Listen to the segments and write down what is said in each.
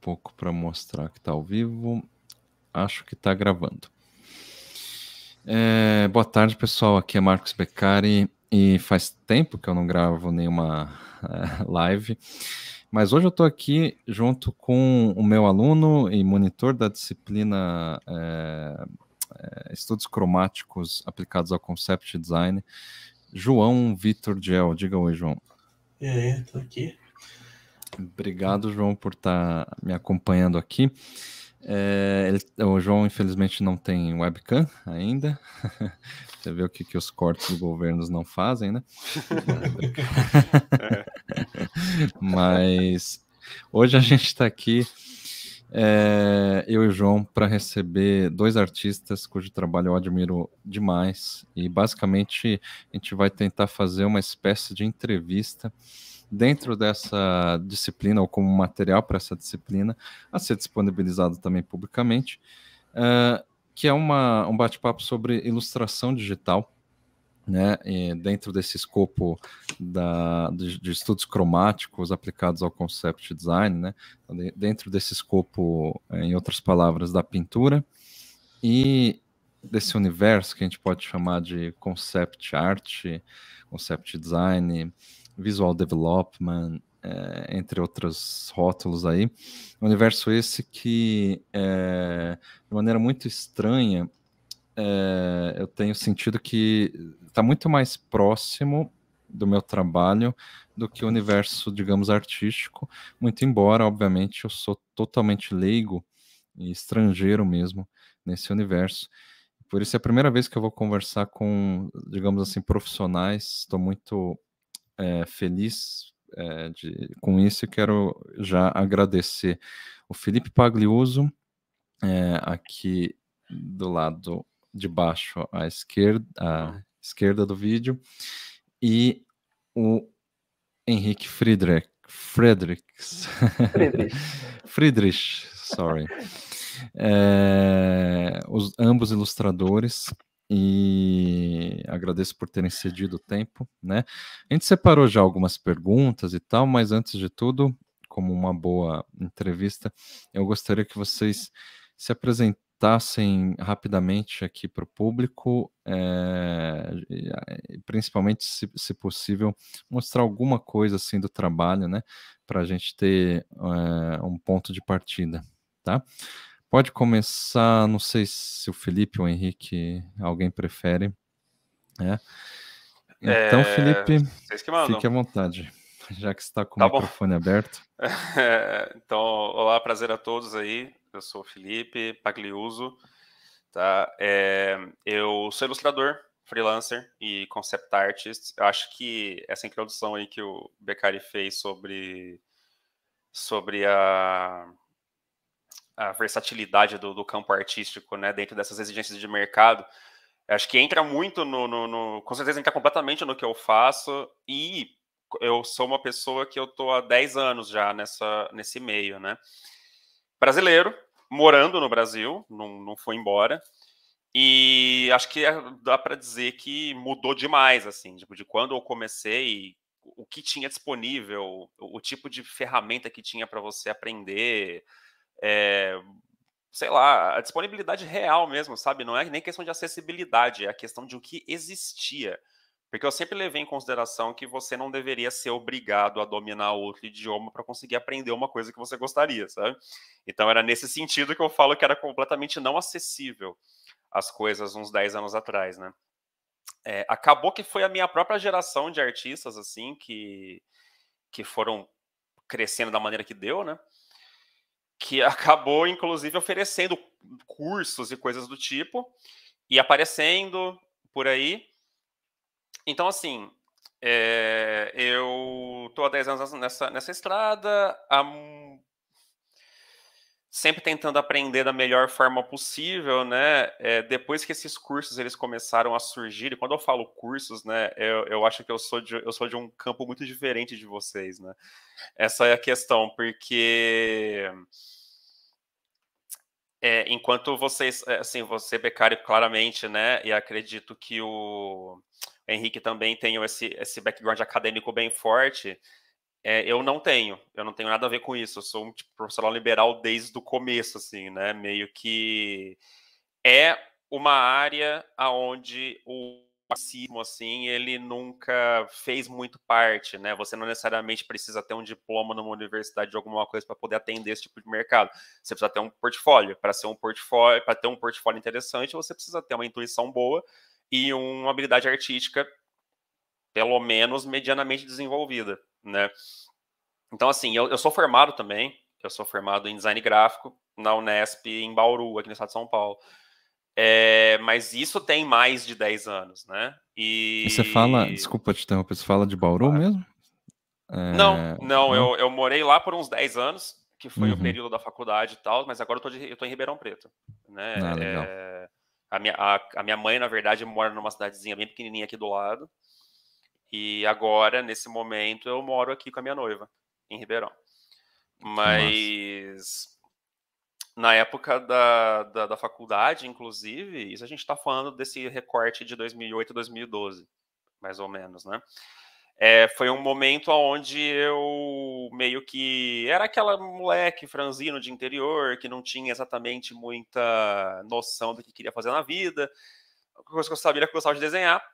pouco para mostrar que está ao vivo. Acho que está gravando. É, boa tarde, pessoal. Aqui é Marcos Beccari e faz tempo que eu não gravo nenhuma é, live. Mas hoje eu estou aqui junto com o meu aluno e monitor da disciplina é, é, Estudos Cromáticos Aplicados ao Concept Design, João Vitor Diel. Diga oi, João. E aí, estou aqui. Obrigado, João, por estar tá me acompanhando aqui. É, ele, o João, infelizmente, não tem webcam ainda. Você vê o que, que os cortes dos governos não fazem, né? Mas hoje a gente está aqui, é, eu e o João, para receber dois artistas cujo trabalho eu admiro demais. E basicamente a gente vai tentar fazer uma espécie de entrevista dentro dessa disciplina ou como material para essa disciplina a ser disponibilizado também publicamente, uh, que é uma, um bate-papo sobre ilustração digital, né, dentro desse escopo da, de, de, estudos cromáticos aplicados ao concept design, né, então, dentro desse escopo, é, em outras palavras, da pintura e desse universo que a gente pode chamar de concept art, concept design, visual development, é, entre outros rótulos aí. Universo esse que, é, de maneira muito estranha, é, eu tenho sentido que está muito mais próximo do meu trabalho do que o universo, digamos, artístico, muito embora, obviamente, eu sou totalmente leigo e estrangeiro mesmo nesse universo. Por isso é a primeira vez que eu vou conversar com, digamos assim, profissionais. Estou muito é, feliz é, de, com isso e quero já agradecer o Felipe Pagliuso, é, aqui do lado de baixo à esquerda, à esquerda do vídeo, e o Henrique Friedrich. Friedrich. Friedrich, sorry. os, ambos ilustradores e agradeço por terem cedido o tempo, né? A gente separou já algumas perguntas e tal, mas antes de tudo, como uma boa entrevista, eu gostaria que vocês se apresentassem rapidamente aqui para o público, é, principalmente, se, se, possível, mostrar alguma coisa assim do trabalho, né? Para a gente ter é, um ponto de partida, tá? Pode começar, não sei se o Felipe ou o Henrique, alguém prefere. É. Então, é... Felipe, fique à vontade, já que está com tá o microfone aberto. É, então, olá, prazer a todos aí. Eu sou o Felipe Pagliuso, tá? É, eu sou ilustrador, freelancer e concept artist. Eu acho que essa introdução aí que o Beccari fez sobre sobre a a versatilidade do, do, campo artístico, né, dentro dessas exigências de mercado. Acho que entra muito no, no, no, Com certeza entra completamente no que eu faço. E eu sou uma pessoa que eu tô há 10 anos já nessa, nesse meio, né? Brasileiro, morando no Brasil, não, não foi embora. E acho que é, dá para dizer que mudou demais, assim, tipo, de quando eu comecei, o que tinha disponível, o, o tipo de ferramenta que tinha para você aprender, é, sei lá, a disponibilidade real mesmo, sabe? Não é nem questão de acessibilidade, é a questão de o que existia. Porque eu sempre levei em consideração que você não deveria ser obrigado a dominar outro idioma para conseguir aprender uma coisa que você gostaria, sabe? Então era nesse sentido que eu falo que era completamente não acessível as coisas uns 10 anos atrás, né? É, acabou que foi a minha própria geração de artistas, assim, que, que foram crescendo da maneira que deu, né? que acabou, inclusive, oferecendo cursos e coisas do tipo, e aparecendo por aí. Então, assim, é, eu estou há 10 anos nessa, nessa estrada, há sempre tentando aprender da melhor forma possível, né? É, depois que esses cursos eles começaram a surgir, e quando eu falo cursos, né, eu, eu acho que eu sou, de, eu sou de um campo muito diferente de vocês, né? Essa é a questão, porque é, enquanto vocês, eh, assim, você becário claramente, né? E acredito que o Henrique também tem esse, esse background acadêmico bem forte. É, eu não tenho, eu não tenho nada a ver com isso. Eu sou um tipo, profissional liberal desde o começo, assim, né? Meio que é uma área aonde o racismo, assim, ele nunca fez muito parte, né? Você não necessariamente precisa ter um diploma numa universidade de alguma coisa para poder atender esse tipo de mercado. Você precisa ter um portfólio. Para ser um portfólio, para ter um portfólio interessante, você precisa ter uma intuição boa e uma habilidade artística, pelo menos medianamente desenvolvida né? Então, assim, eu, eu sou formado também, eu sou formado em design gráfico na Unesp em Bauru, aqui no estado de São Paulo. É, mas isso tem mais de 10 anos, né? E... e você fala, desculpa te interromper, você fala de Bauru claro. mesmo? É... Não, não, eu, eu morei lá por uns 10 anos, que foi uhum. o período da faculdade e tal, mas agora eu tô, de, eu tô em Ribeirão Preto, né? Ah, é, a, minha, a, a minha mãe, na verdade, mora numa cidadezinha bem pequenininha aqui do lado, e agora, nesse momento, eu moro aqui com a minha noiva, em Ribeirão. Mas Nossa. na época da, da, da, faculdade, inclusive, isso a gente está falando desse recorte de 2008 a 2012, mais ou menos, né? É, foi um momento onde eu meio que era aquela moleque franzino de interior que não tinha exatamente muita noção do que queria fazer na vida. A coisa que eu sabia era que eu gostava de desenhar,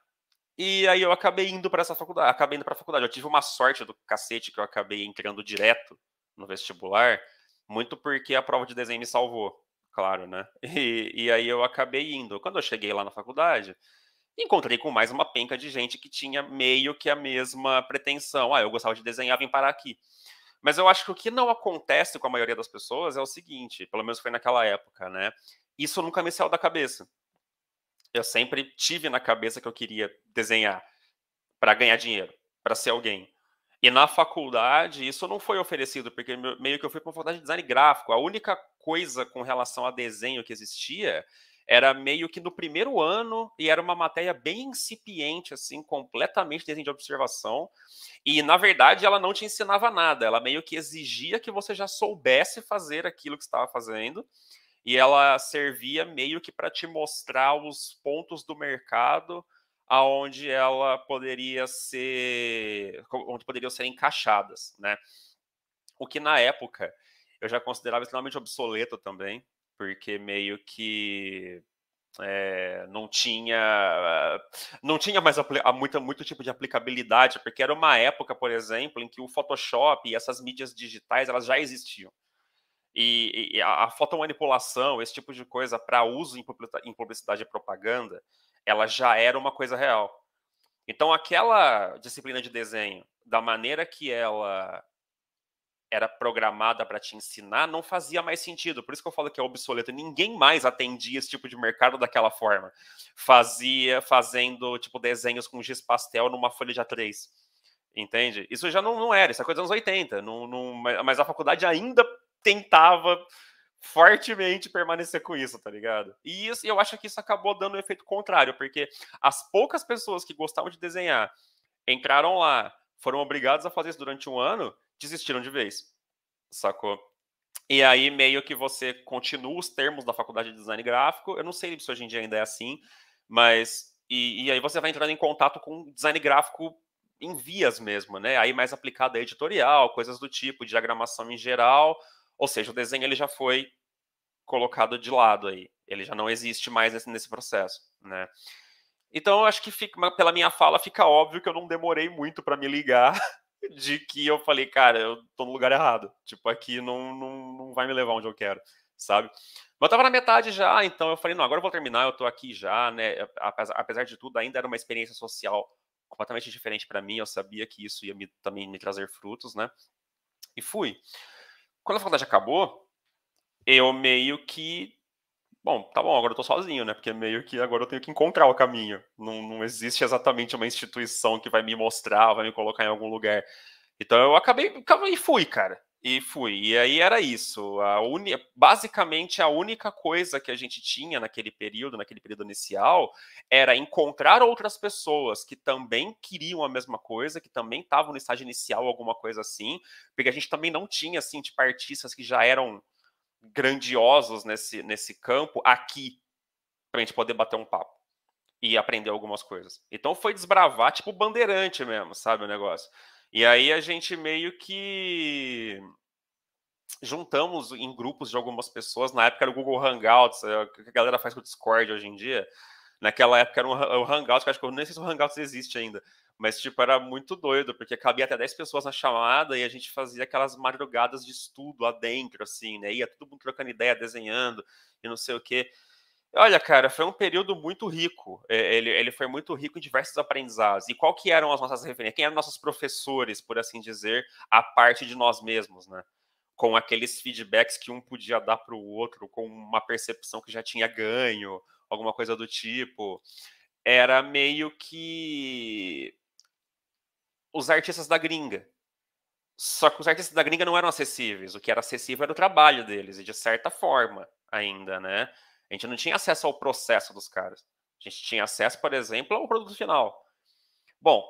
e aí eu acabei indo para essa faculdade, acabei indo para a faculdade. Eu tive uma sorte do cacete que eu acabei entrando direto no vestibular, muito porque a prova de desenho me salvou, claro, né? E, e aí eu acabei indo. Quando eu cheguei lá na faculdade, encontrei com mais uma penca de gente que tinha meio que a mesma pretensão. Ah, eu gostava de desenhar, vim parar aqui. Mas eu acho que o que não acontece com a maioria das pessoas é o seguinte, pelo menos foi naquela época, né? Isso nunca me saiu da cabeça eu sempre tive na cabeça que eu queria desenhar para ganhar dinheiro, para ser alguém. E na faculdade, isso não foi oferecido, porque meio que eu fui para uma faculdade de design gráfico. A única coisa com relação a desenho que existia era meio que no primeiro ano e era uma matéria bem incipiente, assim, completamente desenho de observação. E, na verdade, ela não te ensinava nada, ela meio que exigia que você já soubesse fazer aquilo que estava fazendo e ela servia meio que para te mostrar os pontos do mercado aonde ela poderia ser onde poderiam ser encaixadas, né? O que na época eu já considerava extremamente obsoleto também, porque meio que é, não tinha não tinha mais ah, muito tipo de aplicabilidade, porque era uma época, por exemplo, em que o Photoshop e essas mídias digitais elas já existiam. E, e a, a fotomanipulação, esse tipo de coisa para uso em publicidade e propaganda, ela já era uma coisa real. Então, aquela disciplina de desenho, da maneira que ela era programada para te ensinar, não fazia mais sentido. Por isso que eu falo que é obsoleto. Ninguém mais atendia esse tipo de mercado daquela forma. Fazia, fazendo, tipo, desenhos com giz pastel numa folha de A3. Entende? Isso já não, não era, isso é coisa dos anos 80. Não, não, mas a faculdade ainda tentava fortemente permanecer com isso, tá ligado? E isso, eu acho que isso acabou dando o um efeito contrário, porque as poucas pessoas que gostavam de desenhar entraram lá, foram obrigadas a fazer isso durante um ano, desistiram de vez, sacou? E aí meio que você continua os termos da faculdade de design gráfico, eu não sei se hoje em dia ainda é assim, mas e, e aí você vai entrando em contato com design gráfico em vias mesmo, né? Aí mais aplicado a editorial, coisas do tipo, diagramação em geral, ou seja, o desenho ele já foi colocado de lado aí. Ele já não existe mais nesse, nesse processo, né? Então, eu acho que fica, pela minha fala fica óbvio que eu não demorei muito para me ligar de que eu falei, cara, eu tô no lugar errado. Tipo, aqui não, não, não vai me levar onde eu quero, sabe? Mas eu tava na metade já, então eu falei, não, agora eu vou terminar, eu tô aqui já, né? Apesar de tudo, ainda era uma experiência social completamente diferente para mim, eu sabia que isso ia me, também me trazer frutos, né? E fui. Quando a faculdade acabou, eu meio que. Bom, tá bom, agora eu tô sozinho, né? Porque meio que agora eu tenho que encontrar o caminho. Não, não existe exatamente uma instituição que vai me mostrar, vai me colocar em algum lugar. Então eu acabei, acabei e fui, cara e fui. E aí era isso. A uni... Basicamente, a única coisa que a gente tinha naquele período, naquele período inicial, era encontrar outras pessoas que também queriam a mesma coisa, que também estavam no estágio inicial, alguma coisa assim, porque a gente também não tinha, assim, tipo, artistas que já eram grandiosos nesse, nesse campo aqui, para a gente poder bater um papo e aprender algumas coisas. Então foi desbravar, tipo, bandeirante mesmo, sabe, o negócio. E aí a gente meio que juntamos em grupos de algumas pessoas, na época era o Google Hangouts, é que a galera faz com o Discord hoje em dia. Naquela época era o Hangouts que que acho que eu nem sei se o Hangouts existe ainda, mas tipo era muito doido, porque cabia até 10 pessoas na chamada e a gente fazia aquelas madrugadas de estudo lá dentro assim, né? Ia todo mundo trocando ideia, desenhando e não sei o quê. Olha, cara, foi um período muito rico. É, ele, ele foi muito rico em diversos aprendizados. E qual que eram as nossas referências? Quem eram nossos professores, por assim dizer, a parte de nós mesmos, né? Com aqueles feedbacks que um podia dar para o outro, com uma percepção que já tinha ganho, alguma coisa do tipo. Era meio que os artistas da gringa. Só que os artistas da gringa não eram acessíveis. O que era acessível era o trabalho deles, e de certa forma ainda, né? A gente não tinha acesso ao processo dos caras. A gente tinha acesso, por exemplo, ao produto final. Bom,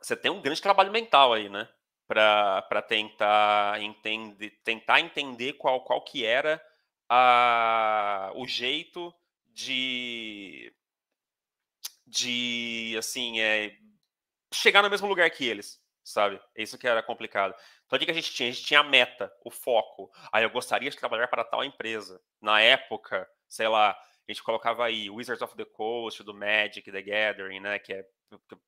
você tem um grande trabalho mental aí, né? Para tentar, entender tentar entender qual, qual que era a, o jeito de, de assim, é, chegar no mesmo lugar que eles, sabe? É isso que era complicado. Então, o que a gente tinha? A gente tinha a meta, o foco. Aí ah, eu gostaria de trabalhar para tal empresa. Na época, sei lá, a gente colocava aí Wizards of the Coast, do Magic, The Gathering, né? Que é,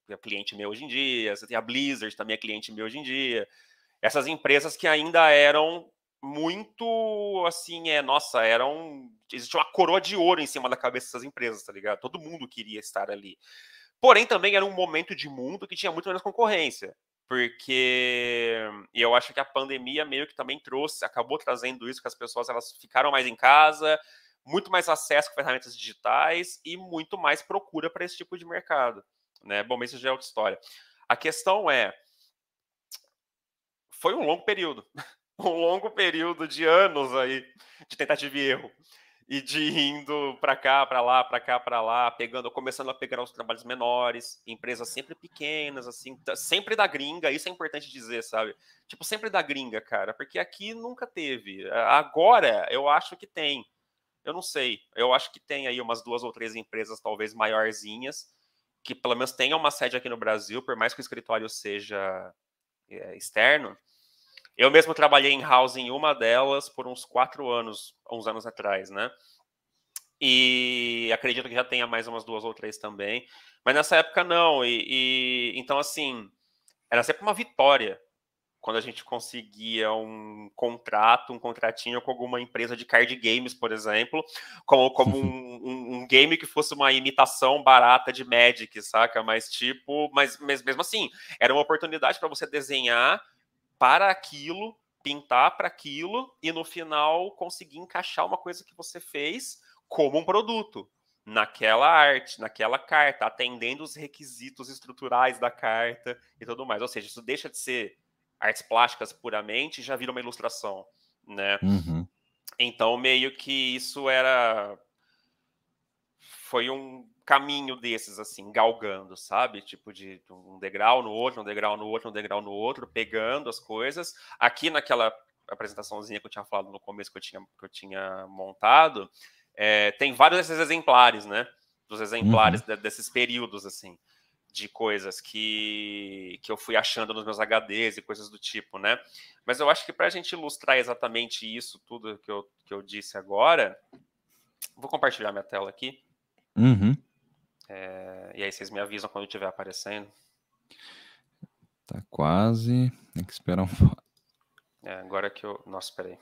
que é cliente meu hoje em dia. Você tem a Blizzard, também é cliente meu hoje em dia. Essas empresas que ainda eram muito assim, é, nossa, eram. Existia uma coroa de ouro em cima da cabeça dessas empresas, tá ligado? Todo mundo queria estar ali. Porém, também era um momento de mundo que tinha muito menos concorrência porque e eu acho que a pandemia meio que também trouxe, acabou trazendo isso, que as pessoas elas ficaram mais em casa, muito mais acesso a ferramentas digitais e muito mais procura para esse tipo de mercado. Né? Bom, mas isso já é outra história. A questão é, foi um longo período, um longo período de anos aí de tentativa e erro e de indo para cá, para lá, para cá, para lá, pegando, começando a pegar os trabalhos menores, empresas sempre pequenas, assim, sempre da gringa, isso é importante dizer, sabe? Tipo, sempre da gringa, cara, porque aqui nunca teve. Agora, eu acho que tem. Eu não sei. Eu acho que tem aí umas duas ou três empresas, talvez maiorzinhas, que pelo menos tenham uma sede aqui no Brasil, por mais que o escritório seja é, externo, eu mesmo trabalhei em house em uma delas por uns quatro anos, uns anos atrás, né? E acredito que já tenha mais umas duas ou três também. Mas nessa época não. E, e então assim era sempre uma vitória quando a gente conseguia um contrato, um contratinho com alguma empresa de card games, por exemplo, como, como um, um, um, game que fosse uma imitação barata de Magic, saca? Mas tipo, mas, mas mesmo assim, era uma oportunidade para você desenhar para aquilo, pintar para aquilo e no final conseguir encaixar uma coisa que você fez como um produto naquela arte, naquela carta, atendendo os requisitos estruturais da carta e tudo mais. Ou seja, isso deixa de ser artes plásticas puramente e já vira uma ilustração, né? Uhum. Então meio que isso era foi um caminho desses, assim, galgando, sabe? Tipo de um degrau no outro, um degrau no outro, um degrau no outro, pegando as coisas. Aqui naquela apresentaçãozinha que eu tinha falado no começo que eu tinha, que eu tinha montado, é, tem vários desses exemplares, né? Dos exemplares uhum. de, desses períodos, assim, de coisas que, que eu fui achando nos meus HDs e coisas do tipo, né? Mas eu acho que para a gente ilustrar exatamente isso, tudo que eu, que eu disse agora, vou compartilhar minha tela aqui. Uhum. É, e aí vocês me avisam quando estiver aparecendo. Tá quase. Tem que esperar um pouco. É, agora que eu. Nossa, peraí.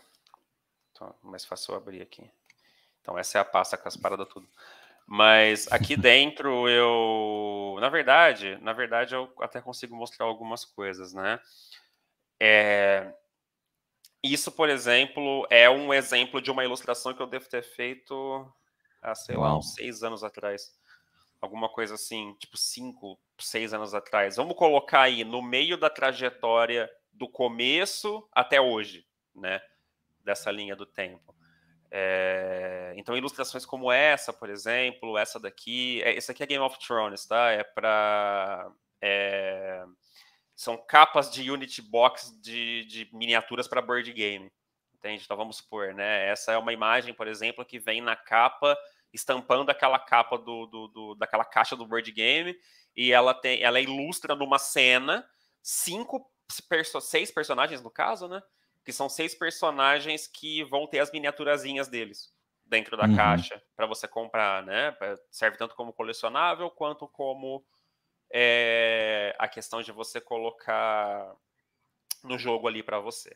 Então, mais fácil eu abrir aqui. Então, essa é a pasta com as paradas tudo. Mas aqui dentro eu. Na verdade, na verdade, eu até consigo mostrar algumas coisas, né? É... Isso, por exemplo, é um exemplo de uma ilustração que eu devo ter feito há, ah, sei Uau. lá, uns seis anos atrás alguma coisa assim, tipo cinco, seis anos atrás. Vamos colocar aí no meio da trajetória do começo até hoje, né? Dessa linha do tempo. É... Então, ilustrações como essa, por exemplo, essa daqui, é, esse aqui é Game of Thrones, tá? É para é... são capas de Unity Box de, de miniaturas para board game, entende? Então, vamos supor, né? Essa é uma imagem, por exemplo, que vem na capa estampando aquela capa do, do, do, daquela caixa do board game e ela tem ela ilustra numa cena cinco perso seis personagens no caso né que são seis personagens que vão ter as miniaturazinhas deles dentro da uhum. caixa para você comprar né serve tanto como colecionável quanto como é, a questão de você colocar no jogo ali para você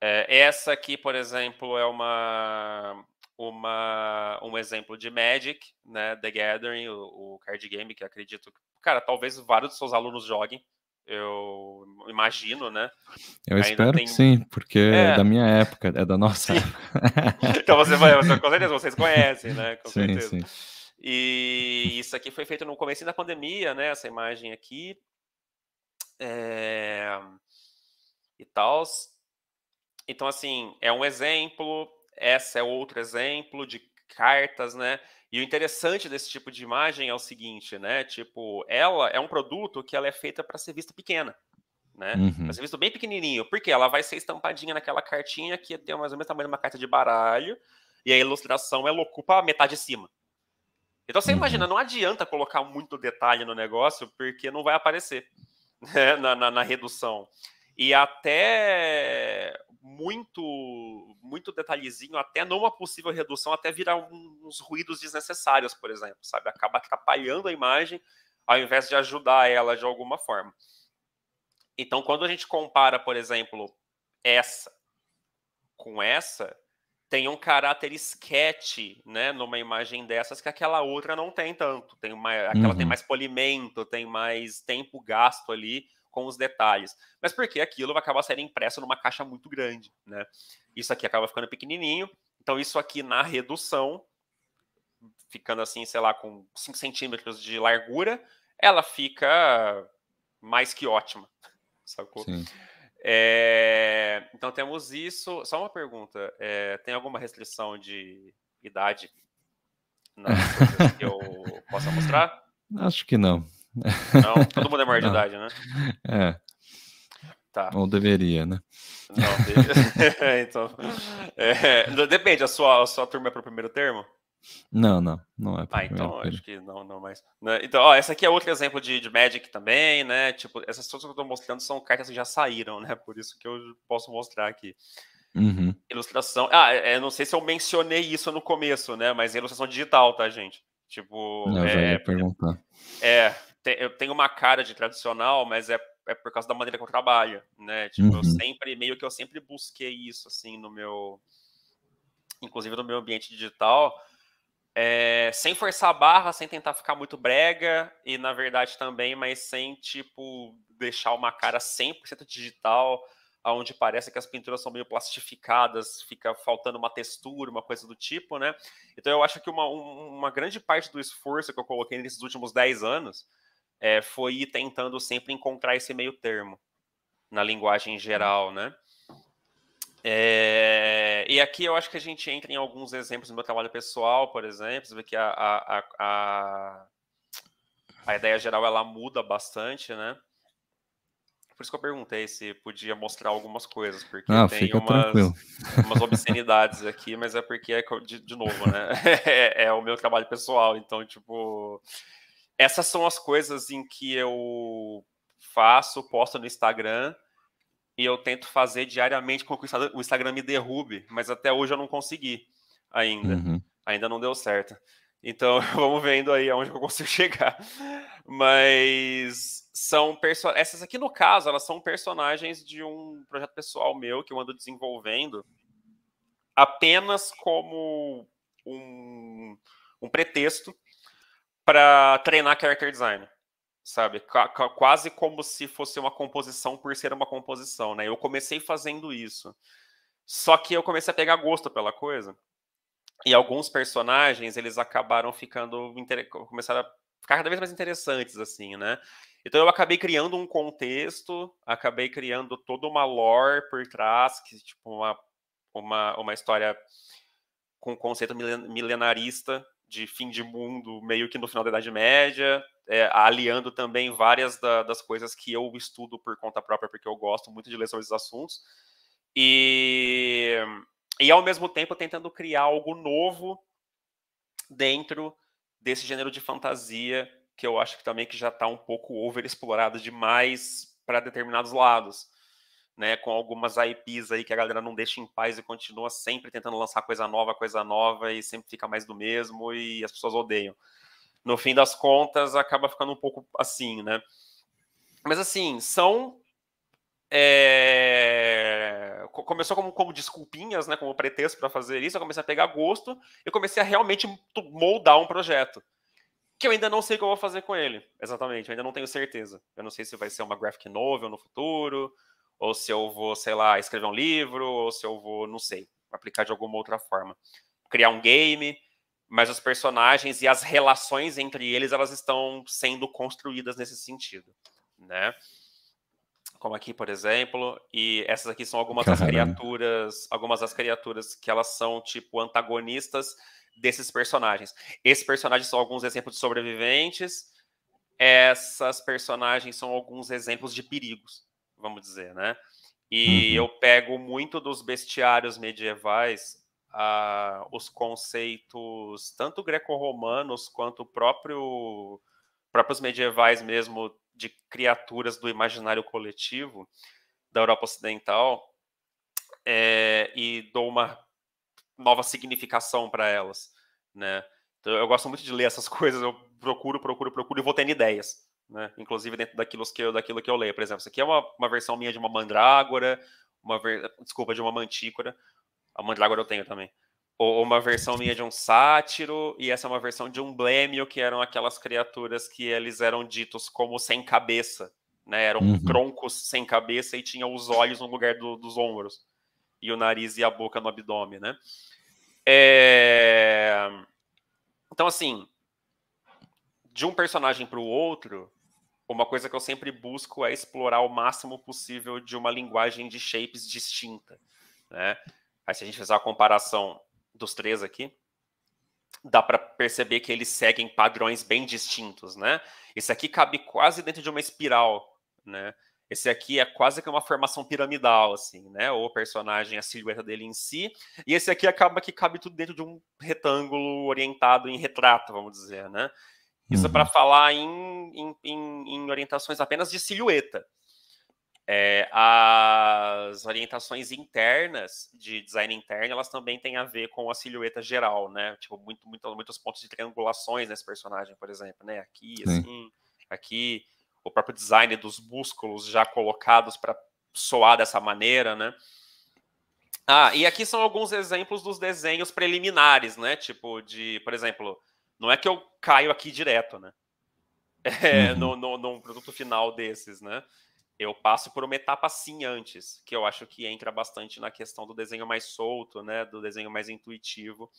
é, essa aqui por exemplo é uma uma, um exemplo de Magic, né, The Gathering, o, o card game, que acredito que, cara, talvez vários dos seus alunos joguem, eu imagino, né? Eu Ainda espero tem... que sim, porque é. é. da minha época, é da nossa então você vai, com certeza, vocês conhecem, né? Com sim, certeza. Sim. E isso aqui foi feito no começo da pandemia, né? Essa imagem aqui. É... E tal. Então, assim, é um exemplo, essa é outro exemplo de cartas, né? E o interessante desse tipo de imagem é o seguinte, né? Tipo, ela é um produto que ela é feita para ser vista pequena, né? Uhum. Para ser visto bem pequenininho, porque ela vai ser estampadinha naquela cartinha que tem mais ou menos o tamanho de uma carta de baralho, e a ilustração ela ocupa a metade de cima. Então você uhum. imagina, não adianta colocar muito detalhe no negócio, porque não vai aparecer né? na, na, na redução. E até muito muito detalhezinho até numa possível redução até virar uns ruídos desnecessários por exemplo sabe acaba atrapalhando a imagem ao invés de ajudar ela de alguma forma então quando a gente compara por exemplo essa com essa tem um caráter sketch, né, numa imagem dessas que aquela outra não tem tanto. Tem uma, aquela uhum. tem mais polimento, tem mais tempo gasto ali com os detalhes. Mas porque aquilo vai acabar sendo impresso numa caixa muito grande, né? Isso aqui acaba ficando pequenininho, então isso aqui na redução, ficando assim, sei lá, com 5 centímetros de largura, ela fica mais que ótima, sacou? Sim. É, então temos isso. Só uma pergunta: é, tem alguma restrição de idade nas coisas que eu possa mostrar? Acho que não. Não, todo mundo é maior de idade, né? É. Tá. Ou deveria, né? Não, deve... então. É, depende, a sua, a sua turma é para o primeiro termo? Não, não, não é. Ah, então acho que não, não mais. Né? Então, ó, essa aqui é outro exemplo de, de Magic também, né? Tipo, essas coisas que eu estou mostrando são cartas que já saíram, né? Por isso que eu posso mostrar aqui. Uhum. Ilustração. Ah, é, é não sei se eu mencionei isso no começo, né? Mas é ilustração digital, tá, gente? Tipo. Eu é, perguntar. É, eu tenho uma cara de tradicional, mas é, é por causa da maneira que eu trabalho, né? Tipo, uhum. eu sempre, meio que eu sempre busquei isso, assim, no meu. Inclusive no meu ambiente digital, é, sem forçar a barra, sem tentar ficar muito brega, e na verdade também, mas sem, tipo, deixar uma cara 100% digital, aonde parece que as pinturas são meio plastificadas, fica faltando uma textura, uma coisa do tipo, né? Então eu acho que uma, uma grande parte do esforço que eu coloquei nesses últimos 10 anos é, foi tentando sempre encontrar esse meio termo na linguagem geral, né? É, e aqui eu acho que a gente entra em alguns exemplos do meu trabalho pessoal, por exemplo, você vê que a, a, a, a ideia geral ela muda bastante, né? Por isso que eu perguntei se podia mostrar algumas coisas, porque ah, tem umas, umas, obscenidades aqui, mas é porque é de, de novo, né? É, é, o meu trabalho pessoal, então, tipo, essas são as coisas em que eu faço, posto no Instagram e eu tento fazer diariamente com que o Instagram me derrube, mas até hoje eu não consegui ainda. Uhum. Ainda não deu certo. Então vamos vendo aí aonde eu consigo chegar. Mas são essas aqui no caso, elas são personagens de um projeto pessoal meu que eu ando desenvolvendo apenas como um, um pretexto para treinar character design, sabe? Qu quase como se fosse uma composição por ser uma composição, né? Eu comecei fazendo isso. Só que eu comecei a pegar gosto pela coisa. E alguns personagens, eles acabaram ficando começaram a ficar cada vez mais interessantes assim, né? Então eu acabei criando um contexto, acabei criando toda uma lore por trás, que tipo uma uma, uma história com conceito milenarista de fim de mundo meio que no final da Idade Média, é, aliando também várias da, das coisas que eu estudo por conta própria, porque eu gosto muito de ler sobre esses assuntos. E, e ao mesmo tempo tentando criar algo novo dentro desse gênero de fantasia que eu acho que também que já está um pouco overexplorado demais para determinados lados né, com algumas IPs aí que a galera não deixa em paz e continua sempre tentando lançar coisa nova, coisa nova e sempre fica mais do mesmo e as pessoas odeiam. No fim das contas, acaba ficando um pouco assim, né? Mas assim, são é... começou como, como, desculpinhas, né, como pretexto para fazer isso. Eu comecei a pegar gosto e comecei a realmente moldar um projeto. Que eu ainda não sei o que eu vou fazer com ele, exatamente. Eu ainda não tenho certeza. Eu não sei se vai ser uma graphic novel no futuro, ou se eu vou, sei lá, escrever um livro, ou se eu vou, não sei, aplicar de alguma outra forma. Criar um game, mas os personagens e as relações entre eles, elas estão sendo construídas nesse sentido, né? Como aqui, por exemplo, e essas aqui são algumas Caramba. das criaturas, algumas das criaturas que elas são tipo antagonistas desses personagens. Esses personagens são alguns exemplos de sobreviventes, essas personagens são alguns exemplos de perigos vamos dizer, né? E uhum. eu pego muito dos bestiários medievais ah, os conceitos tanto greco-romanos quanto próprio próprios medievais mesmo de criaturas do imaginário coletivo da Europa Ocidental é, e dou uma nova significação para elas, né? Então, eu gosto muito de ler essas coisas, eu procuro, procuro, procuro e vou tendo ideias. Né? Inclusive dentro daquilo que, eu, daquilo que eu leio. Por exemplo, isso aqui é uma, uma versão minha de uma mandrágora, uma ver... desculpa, de uma mantícora. A mandrágora eu tenho também. Ou, uma versão minha de um sátiro, e essa é uma versão de um blêmio, que eram aquelas criaturas que eles eram ditos como sem cabeça. Né? Eram uhum. troncos sem cabeça e tinham os olhos no lugar do, dos ombros. E o nariz e a boca no abdômen, né? É... Então, assim, de um personagem para o outro, uma coisa que eu sempre busco é explorar o máximo possível de uma linguagem de shapes distinta. Né? Aí, se a gente fizer a comparação dos três aqui, dá para perceber que eles seguem padrões bem distintos. Né? Esse aqui cabe quase dentro de uma espiral. Né? Esse aqui é quase que uma formação piramidal, assim, né? Ou o personagem, a silhueta dele em si. E esse aqui acaba que cabe tudo dentro de um retângulo orientado em retrato, vamos dizer, né? Isso é uhum. é para falar em, em, em, em, orientações apenas de silhueta. É, as orientações internas de design interno, elas também têm a ver com a silhueta geral, né? Tipo, muito, muito, muitos pontos de triangulações nesse personagem, por exemplo, né? Aqui, Sim. assim, aqui, o próprio design dos músculos já colocados para soar dessa maneira, né? Ah, e aqui são alguns exemplos dos desenhos preliminares, né? Tipo de, por exemplo, não é que eu caio aqui direto, né? É, uhum. no, no, num produto final desses, né? Eu passo por uma etapa assim antes, que eu acho que entra bastante na questão do desenho mais solto, né? Do desenho mais intuitivo,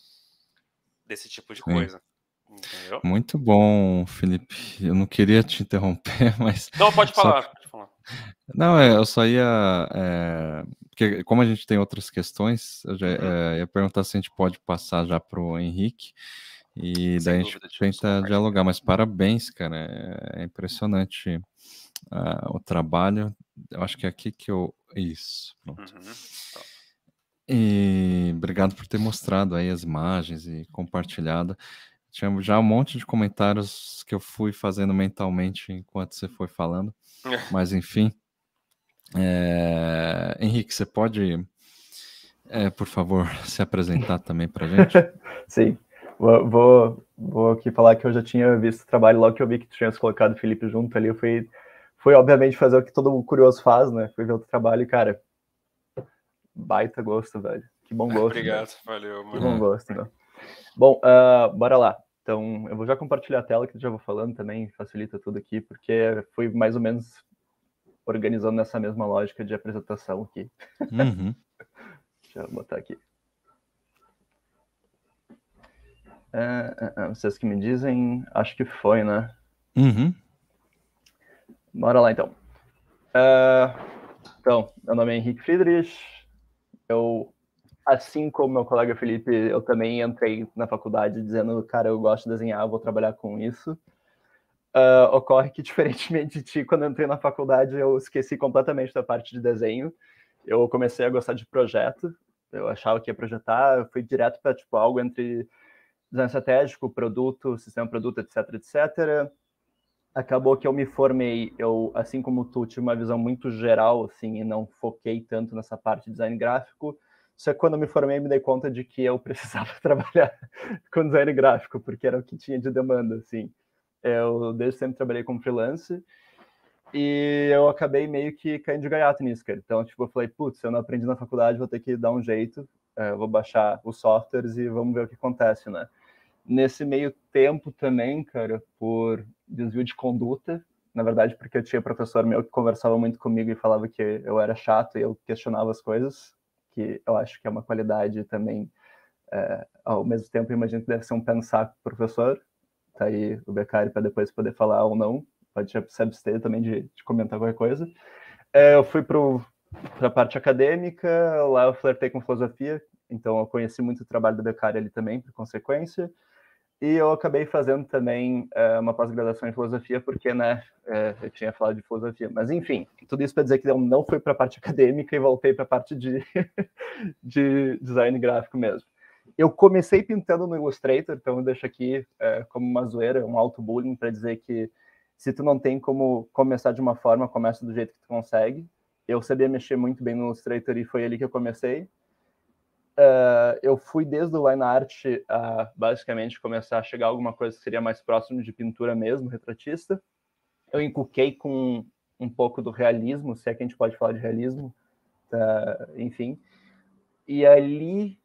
desse tipo de Sim. coisa. Entendeu? Muito bom, Felipe. Eu não queria te interromper, mas. Não, pode falar, só... pode falar. Não, é, eu só ia. É... Porque como a gente tem outras questões, eu já, uhum. é, ia perguntar se a gente pode passar já para o Henrique. E Sem daí a gente tipo, tenta dialogar, mas parabéns, cara. É, é impressionante uh, o trabalho. Eu acho que é aqui que eu. Isso, pronto. Uhum. E obrigado por ter mostrado aí as imagens e compartilhado. Tinha já um monte de comentários que eu fui fazendo mentalmente enquanto você foi falando. Mas enfim. É... Henrique, você pode, é, por favor, se apresentar também para gente? Sim. Vou, vou, vou, aqui falar que eu já tinha visto o trabalho logo que eu vi que tu tinha colocado o Felipe junto ali. Eu fui, fui, obviamente, fazer o que todo curioso faz, né? Fui ver o trabalho, cara. Baita gosto, velho. Que bom gosto. Né? Obrigado, né? valeu, mano. Que bom gosto, né? Bom, uh, bora lá. Então, eu vou já compartilhar a tela que eu já vou falando também, facilita tudo aqui, porque fui mais ou menos organizando nessa mesma lógica de apresentação aqui. Uhum. Deixa eu botar aqui. É, é, é, vocês que me dizem, acho que foi, né? Uhum. Bora lá então. Uh, então, meu nome é Henrique Friedrich. Eu, assim como meu colega Felipe, eu também entrei na faculdade dizendo, cara, eu gosto de desenhar, vou trabalhar com isso. Uh, ocorre que, diferentemente de ti, quando eu entrei na faculdade, eu esqueci completamente da parte de desenho. Eu comecei a gostar de projeto. Eu achava que ia projetar, eu fui direto para tipo algo entre design estratégico, produto, sistema produto, etc, etc. Acabou que eu me formei, eu, assim como tu, tive uma visão muito geral, assim, e não foquei tanto nessa parte de design gráfico. Só que quando eu me formei, me dei conta de que eu precisava trabalhar com design gráfico, porque era o que tinha de demanda, assim. Eu desde sempre trabalhei como freelance e eu acabei meio que caindo de gaiato nisso, cara. Então, tipo, eu falei, putz, eu não aprendi na faculdade, vou ter que dar um jeito, eh, vou baixar os softwares e vamos ver o que acontece, né? Nesse meio tempo também, cara, por desvio de conduta, na verdade, porque eu tinha professor meu que conversava muito comigo e falava que eu era chato e eu questionava as coisas, que eu acho que é uma qualidade também. É, ao mesmo tempo, imagino que deve ser um pensar professor, tá aí o becário para depois poder falar ou não, pode se abster também de, de comentar qualquer coisa. É, eu fui para a parte acadêmica, lá eu flertei com filosofia, então eu conheci muito o trabalho do Beccari ali também, por consequência. E eu acabei fazendo também uh, uma pós-graduação em filosofia, porque, né, uh, eu tinha falado de filosofia. Mas, enfim, tudo isso para dizer que eu não fui para a parte acadêmica e voltei para a parte de, de design gráfico mesmo. Eu comecei pintando no Illustrator, então eu deixo aqui uh, como uma zoeira, um auto-bullying, para dizer que se tu não tem como começar de uma forma, começa do jeito que tu consegue. Eu sabia mexer muito bem no Illustrator e foi ali que eu comecei uh, eu fui desde o line art a basicamente começar a chegar a alguma coisa que seria mais próximo de pintura mesmo, retratista. Eu encuquei com um pouco do realismo, se é que a gente pode falar de realismo, tá? enfim. E ali,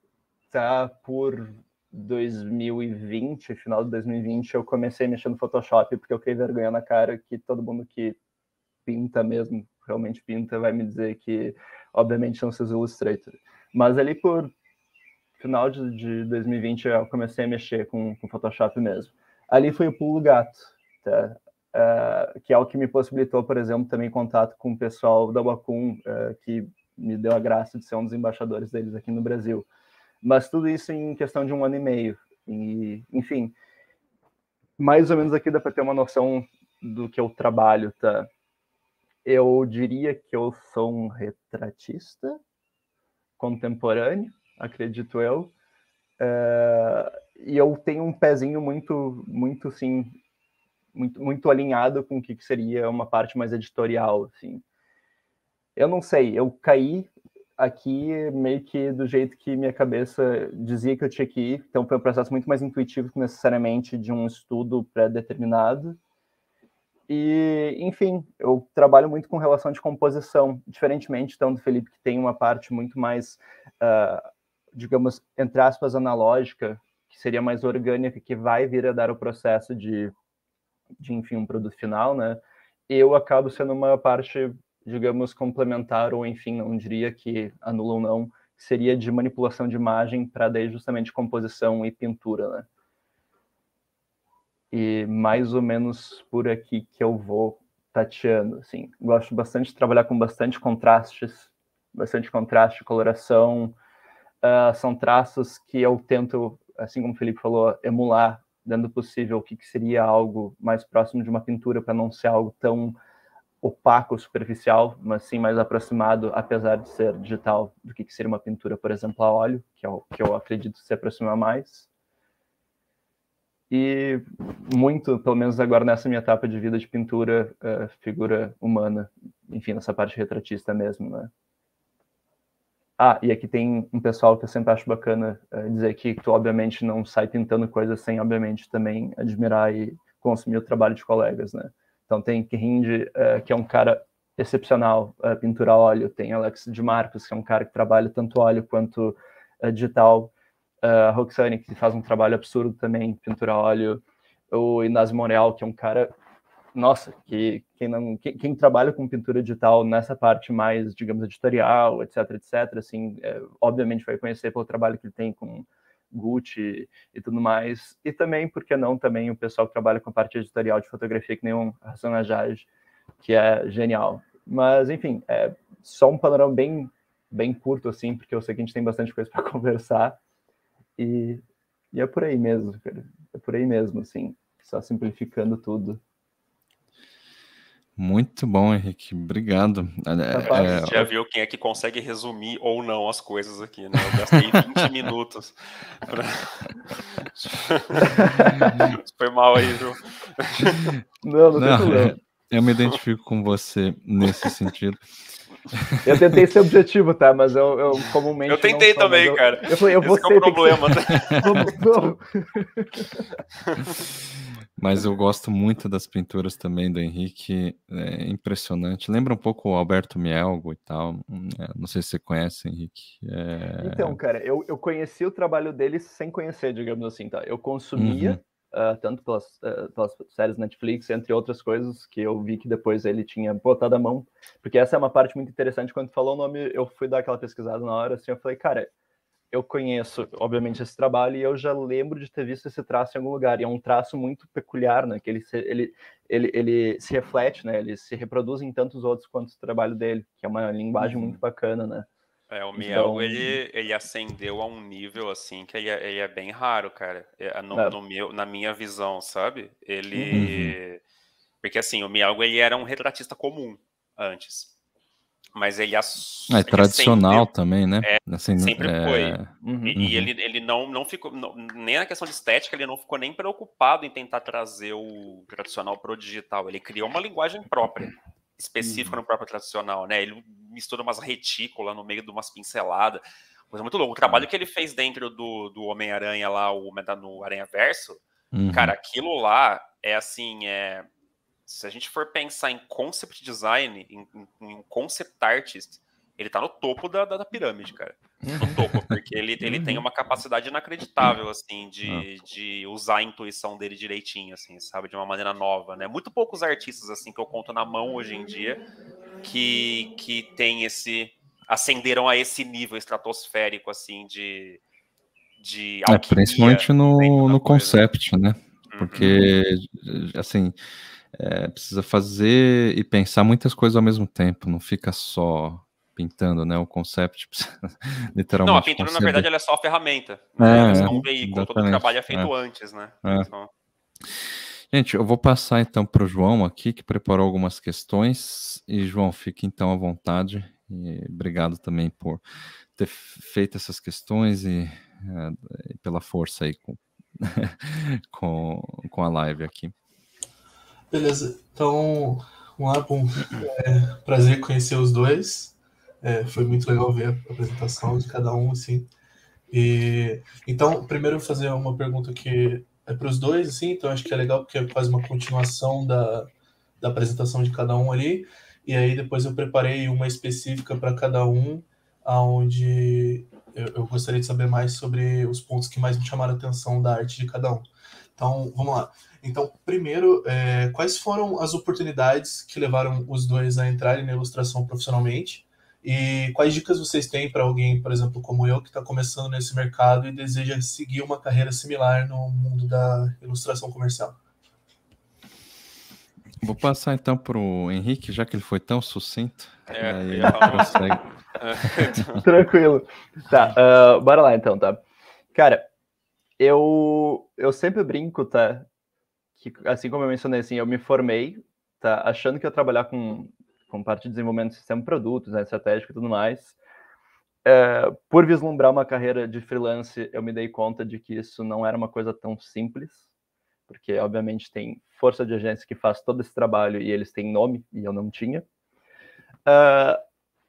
tá, por 2020, final de 2020, eu comecei mexendo no Photoshop, porque eu fiquei vergonha na cara que todo mundo que pinta mesmo, realmente pinta, vai me dizer que, obviamente, não se usa Illustrator. Mas ali por final de, de 2020 eu comecei a mexer com, com Photoshop mesmo. Ali foi o pulo gato, tá? Uh, que é o que me possibilitou, por exemplo, também contato com o pessoal da Wacom, uh, que me deu a graça de ser um dos embaixadores deles aqui no Brasil. Mas tudo isso em questão de um ano e meio. E, enfim, mais ou menos aqui dá para ter uma noção do que eu trabalho, tá? Eu diria que eu sou um retratista contemporâneo, acredito eu. É, e eu tenho um pezinho muito, muito, assim, muito, muito alinhado com o que, que seria uma parte mais editorial, assim. Eu não sei, eu caí aqui meio que do jeito que minha cabeça dizia que eu tinha que ir. Então foi um processo muito mais intuitivo que necessariamente de um estudo pré-determinado. E, enfim, eu trabalho muito com relação de composição, diferentemente então do Felipe, que tem uma parte muito mais uh, digamos, entre aspas, analógica, que seria mais orgânica, que vai vir a dar o processo de, de enfim, um produto final, né? Eu acabo sendo uma parte, digamos, complementar, ou enfim, não diria que anula ou não, seria de manipulação de imagem para daí justamente composição e pintura, né? E mais ou menos por aqui que eu vou tateando, assim. Gosto bastante de trabalhar com bastante contrastes, bastante contraste, coloração, uh, são traços que eu tento, assim como o Felipe falou, emular dando possível o que, que seria algo mais próximo de uma pintura para não ser algo tão opaco, superficial, mas sim mais aproximado, apesar de ser digital, do que, que seria uma pintura, por exemplo, a óleo, que é o que eu acredito se aproxima mais. E muito, pelo menos agora nessa minha etapa de vida de pintura, uh, figura humana, enfim, nessa parte retratista mesmo, né? Ah, e aqui tem um pessoal que eu sempre acho bacana uh, dizer que tu obviamente não sai pintando coisas sem, obviamente, também admirar e consumir o trabalho de colegas, né? Então tem Kirinde, uh, eh, que é um cara excepcional, uh, pintura a óleo, tem Alex de Marcos, que é um cara que trabalha tanto óleo quanto uh, digital, a Roxane, que faz um trabalho absurdo também, pintura a óleo, o Inácio Moreal, que é um cara nossa, que quem, não, quem, quem, trabalha com pintura digital nessa parte mais, digamos, editorial, etc, etc, assim, é, obviamente vai conhecer pelo trabalho que ele tem com Gucci e tudo mais, e também, por que não, também o pessoal que trabalha com a parte editorial de fotografia, que nem um Hassan Ajaj, que é genial. Mas, enfim, é só um panorama bem, bem curto, assim, porque eu sei que a gente tem bastante coisa para conversar, e, e é por aí mesmo, cara. é por aí mesmo, assim, só simplificando tudo. Muito bom, Henrique. Obrigado. É, tá é... é já viu quem é que consegue resumir ou não as coisas aqui, né? Eu gastei 20 minutos. Pra... Foi mal aí, viu? Não, não, não problema. É, eu me identifico com você nesse sentido. Eu tentei ser objetivo, tá? Mas eu, eu comumente. Eu tentei sou, também, eu, cara. Eu falei, eu Esse vou é o problema, ser... né? Mas eu gosto muito das pinturas também do Henrique, é impressionante. Lembra um pouco o Alberto Mielgo e tal. Hum, é, não sei se você conhece, Henrique. É... Então, cara, eu, eu conheci o trabalho dele sem conhecer, digamos assim, tá? Eu consumia, uhum. uh, tanto pelas, uh, pelas séries Netflix, entre outras coisas, que eu vi que depois ele tinha botado a mão. Porque essa é uma parte muito interessante. Quando falou o nome, eu fui dar aquela pesquisada na hora, assim, eu falei, cara, eu conheço, obviamente, esse trabalho e eu já lembro de ter visto esse traço em algum lugar. E é um traço muito peculiar, né? Que ele se, ele, ele, ele se reflete, né? Ele se reproduz em tantos outros quanto o trabalho dele, que é uma linguagem muito uhum. bacana, né? É, o Miel, então... ele, ele ascendeu a um nível, assim, que ele é, ele é bem raro, cara. É, no, é. no, meu, na minha visão, sabe? Ele... Uhum. uhum. Porque, assim, o Miel, ele era um retratista comum antes mas ele ass... é tradicional sempre... também, né? É, assim, sempre é... foi. Uhum, e, uhum. ele, ele não, não ficou não, nem na questão de estética ele não ficou nem preocupado em tentar trazer o tradicional para o digital. Ele criou uma linguagem própria específica uhum. no próprio tradicional, né? Ele mistura umas retículas no meio de umas pinceladas. Coisa muito louca. O trabalho uhum. que ele fez dentro do, do Homem-Aranha lá, o no Aranha Verso, uhum. cara, aquilo lá é assim, é, se a gente for pensar em concept design, em, em, em concept artist, ele tá no topo da, da, da pirâmide, cara. No uhum. topo, porque ele, ele tem uhum. uma capacidade inacreditável, assim, de, ah. de usar a intuição dele direitinho, assim, sabe? De uma maneira nova, né? Muito poucos artistas, assim, que eu conto na mão hoje em dia, que, que tem esse... Ascenderam a esse nível estratosférico, assim, de... de é, alquimia, é, principalmente no, no concept, né? Porque, uhum. assim é, precisa fazer e pensar muitas coisas ao mesmo tempo, não fica só pintando, né? O concept literalmente. Não, a pintura, conceber. na verdade, ela é só a ferramenta. Né? É, é, um é, veículo, todo o trabalho é feito é. antes, né? É. Então... Gente, eu vou passar então para o João aqui, que preparou algumas questões. E, João, fique então à vontade. E obrigado também por ter feito essas questões e, é, e pela força aí com, com, com a live aqui. Beleza. Então, um lá, É, prazer conhecer os dois. É, foi muito legal ver a apresentação de cada um, assim. E, então, primeiro eu vou fazer uma pergunta que é para os dois, assim, então acho que é legal porque faz é uma continuação da, da apresentação de cada um ali. E aí depois eu preparei uma específica para cada um, aonde eu, eu, gostaria de saber mais sobre os pontos que mais me chamaram a atenção da arte de cada um. Então, vamos lá. Então, primeiro, é, quais foram as oportunidades que levaram os dois a entrarem na ilustração profissionalmente? E quais dicas vocês têm para alguém, por exemplo, como eu, que está começando nesse mercado e deseja seguir uma carreira similar no mundo da ilustração comercial? Vou passar então para o Henrique, já que ele foi tão sucinto. É, aí consegue. É, então. Tranquilo. Tá, uh, bora lá então, tá? Cara, eu, eu sempre brinco, tá? que, assim como eu mencionei, assim, eu me formei, tá, achando que ia trabalhar com, com parte de desenvolvimento de sistema de produtos, né, estratégico e tudo mais. É, por vislumbrar uma carreira de freelance, eu me dei conta de que isso não era uma coisa tão simples, porque obviamente tem força de agência que faz todo esse trabalho e eles têm nome e eu não tinha. Uh,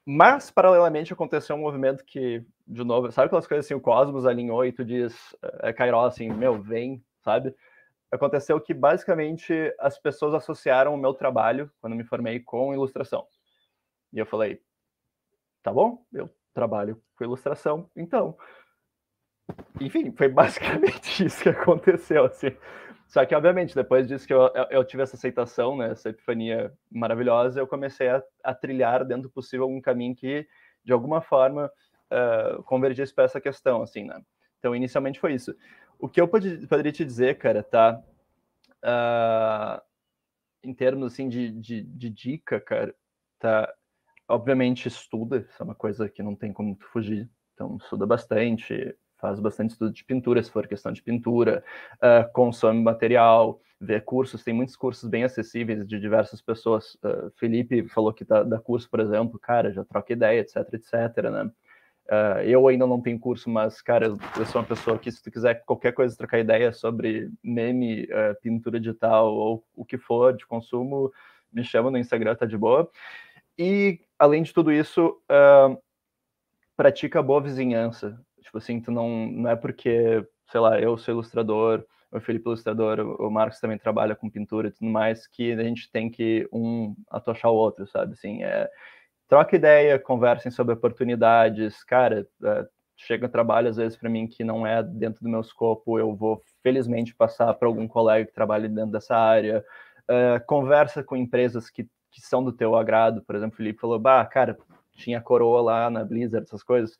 mas paralelamente aconteceu um movimento que, de novo, sabe aquelas coisas assim, o cosmos alinhou e tu diz, é Cairo assim, meu, vem, sabe? aconteceu que basicamente as pessoas associaram o meu trabalho, quando me formei, com ilustração. E eu falei, tá bom, eu trabalho com ilustração, então. Enfim, foi basicamente isso que aconteceu, assim. Só que, obviamente, depois disso que eu, eu, eu tive essa aceitação, né, essa epifania maravilhosa, eu comecei a, a trilhar dentro do possível um caminho que, de alguma forma, uh, convergisse para essa questão, assim, né? Então, inicialmente foi isso. O que eu pod poderia te dizer, cara, tá? Uh, em termos assim de, de, de, dica, cara, tá? Obviamente estuda, isso é uma coisa que não tem como fugir. Então estuda bastante, faz bastante estudo de pintura, se for questão de pintura, uh, consome material, vê cursos, tem muitos cursos bem acessíveis de diversas pessoas. Uh, Felipe falou que tá, dá curso, por exemplo, cara, já troca ideia, etc, etc, né? Uh, eu ainda não tenho curso, mas, cara, eu sou uma pessoa que, se tu quiser qualquer coisa, trocar ideia sobre meme, uh, pintura digital ou o que for de consumo, me chama no Instagram, tá de boa. E, além de tudo isso, uh, pratica boa vizinhança. Tipo assim, tu não, não é porque, sei lá, eu sou ilustrador, o Felipe é ilustrador, o Marcos também trabalha com pintura e tudo mais, que a gente tem que um atochar o outro, sabe? Assim, é troca ideia, conversem sobre oportunidades. Cara, é, chega trabalho às vezes para mim que não é dentro do meu escopo, eu vou felizmente passar para algum colega que trabalha dentro dessa área. É, conversa com empresas que, que são do teu agrado, por exemplo, o Felipe falou, bah, cara, tinha coroa lá na Blizzard, essas coisas.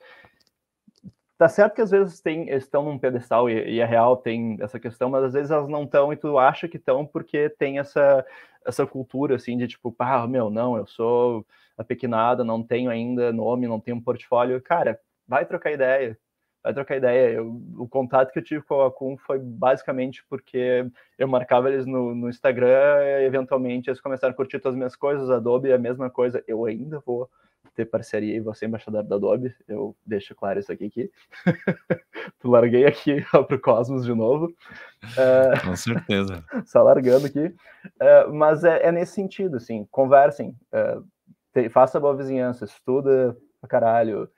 Tá certo que às vezes tem, estão num pedestal e, e é real, tem essa questão, mas às vezes elas não estão e tu acha que estão porque tem essa, essa cultura assim de tipo, ah, meu, não, eu sou apequinada, não tenho ainda nome, não tenho um portfólio. Cara, vai trocar ideia, vai trocar ideia. Eu, o contato que eu tive com a Kun foi basicamente porque eu marcava eles no, no Instagram, e eventualmente eles começaram a curtir todas as minhas coisas, Adobe é a mesma coisa. Eu ainda vou ter parceria e você embaixador da Adobe, eu deixo claro isso aqui que larguei aqui para o Cosmos de novo. É, Com certeza. só largando aqui. É, mas é, é, nesse sentido, assim, conversem, é, te, faça boa vizinhança, estuda pra caralho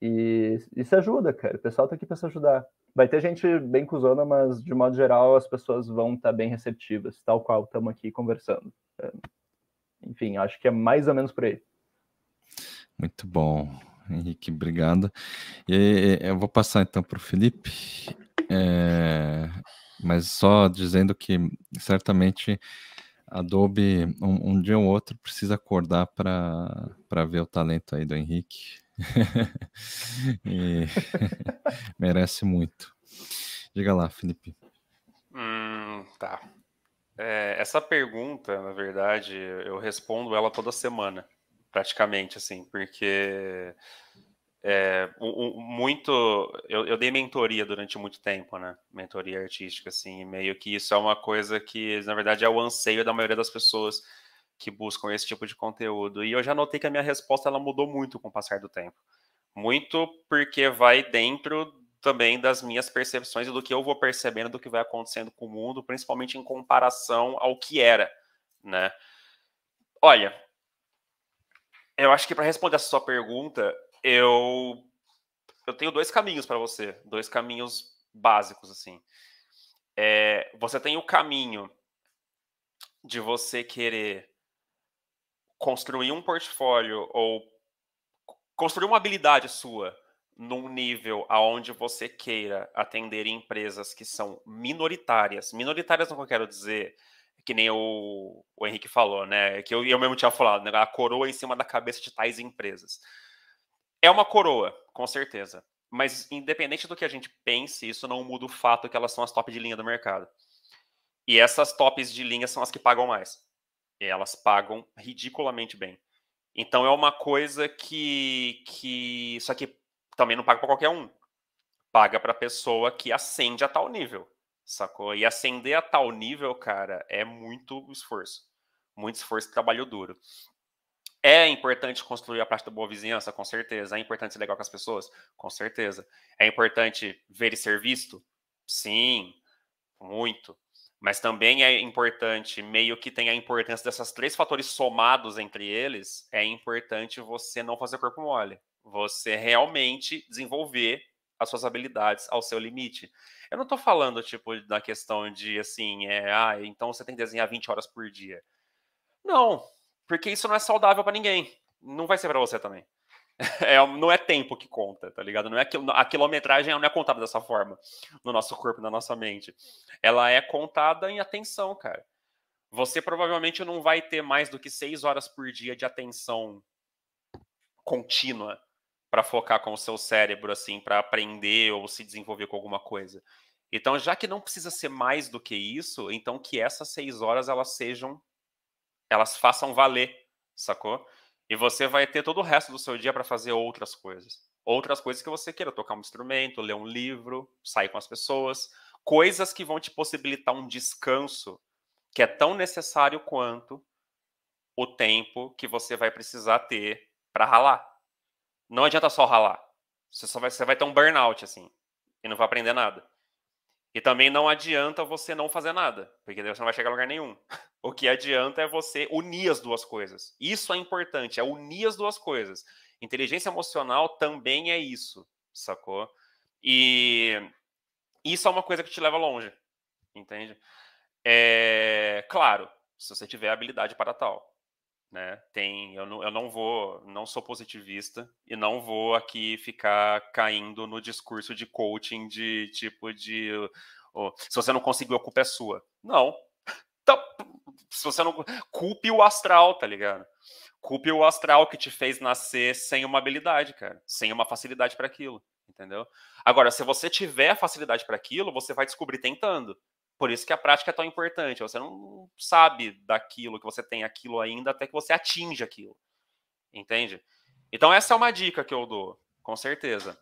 e, isso ajuda, cara. O pessoal tá aqui para se ajudar. Vai ter gente bem cuzona, mas de modo geral as pessoas vão estar tá bem receptivas, tal qual estamos aqui conversando. enfim, acho que é mais ou menos por aí. Muito bom, Henrique, obrigado. E eh, eu vou passar então para o Felipe, é, mas só dizendo que certamente Adobe, um, um dia ou outro, precisa acordar para ver o talento aí do Henrique. e, merece muito. Diga lá, Felipe. Hum, tá. É, essa pergunta, na verdade, eu respondo ela toda semana praticamente, assim, porque é, muito. Eu, eu, dei mentoria durante muito tempo, né? Mentoria artística, assim, meio que isso é uma coisa que, na verdade, é o anseio da maioria das pessoas que buscam esse tipo de conteúdo. E eu já notei que a minha resposta ela mudou muito com o passar do tempo. Muito porque vai dentro também das minhas percepções e do que eu vou percebendo do que vai acontecendo com o mundo, principalmente em comparação ao que era, né? Olha, eu acho que para responder a sua pergunta, eu eu tenho dois caminhos para você, dois caminhos básicos assim. É, você tem o caminho de você querer construir um portfólio ou construir uma habilidade sua num nível aonde você queira atender empresas que são minoritárias. Minoritárias não é que eu quero dizer que nem o, o Henrique falou, né? Que eu, eu mesmo tinha falado, né? A coroa em cima da cabeça de tais empresas. É uma coroa, com certeza. Mas independente do que a gente pense, isso não muda o fato que elas são as top de linha do mercado. E essas tops de linha são as que pagam mais. E elas pagam ridiculamente bem. Então é uma coisa que. que só que também não paga para qualquer um. Paga para pessoa que ascende a tal nível sacou? E ascender a tal nível, cara, é muito esforço. Muito esforço e trabalho duro. É importante construir a parte da boa vizinhança, com certeza. É importante ser legal com as pessoas, com certeza. É importante ver e ser visto? Sim, muito. Mas também é importante, meio que tem a importância desses três fatores somados entre eles, é importante você não fazer corpo mole. Você realmente desenvolver as suas habilidades ao seu limite. Eu não estou falando, tipo, da questão de assim, é, ah, então você tem que desenhar 20 horas por dia. Não, porque isso não é saudável para ninguém. Não vai ser para você também. É, não é tempo que conta, tá ligado? Não é a quilometragem não é contada dessa forma no nosso corpo, na nossa mente. Ela é contada em atenção, cara. Você provavelmente não vai ter mais do que seis horas por dia de atenção contínua para focar com o seu cérebro, assim, para aprender ou se desenvolver com alguma coisa. Então, já que não precisa ser mais do que isso, então que essas seis horas elas sejam, elas façam valer, sacou? E você vai ter todo o resto do seu dia para fazer outras coisas. Outras coisas que você queira, tocar um instrumento, ler um livro, sair com as pessoas, coisas que vão te possibilitar um descanso que é tão necessário quanto o tempo que você vai precisar ter para ralar, não adianta só ralar. Você só vai, você vai ter um burnout, assim, e não vai aprender nada. E também não adianta você não fazer nada, porque daí você não vai chegar a lugar nenhum. O que adianta é você unir as duas coisas. Isso é importante, é unir as duas coisas. Inteligência emocional também é isso, sacou? E isso é uma coisa que te leva longe, entende? É, claro, se você tiver habilidade para tal né? Tem, eu não, eu não vou, não sou positivista e não vou aqui ficar caindo no discurso de coaching de tipo de oh, se você não conseguiu, a culpa é sua. Não. Então, se você não culpe o astral, tá ligado? Culpe o astral que te fez nascer sem uma habilidade, cara, sem uma facilidade para aquilo, entendeu? Agora, se você tiver facilidade para aquilo, você vai descobrir tentando. Por isso que a prática é tão importante. Você não sabe daquilo que você tem aquilo ainda até que você atinge aquilo. Entende? Então essa é uma dica que eu dou, com certeza.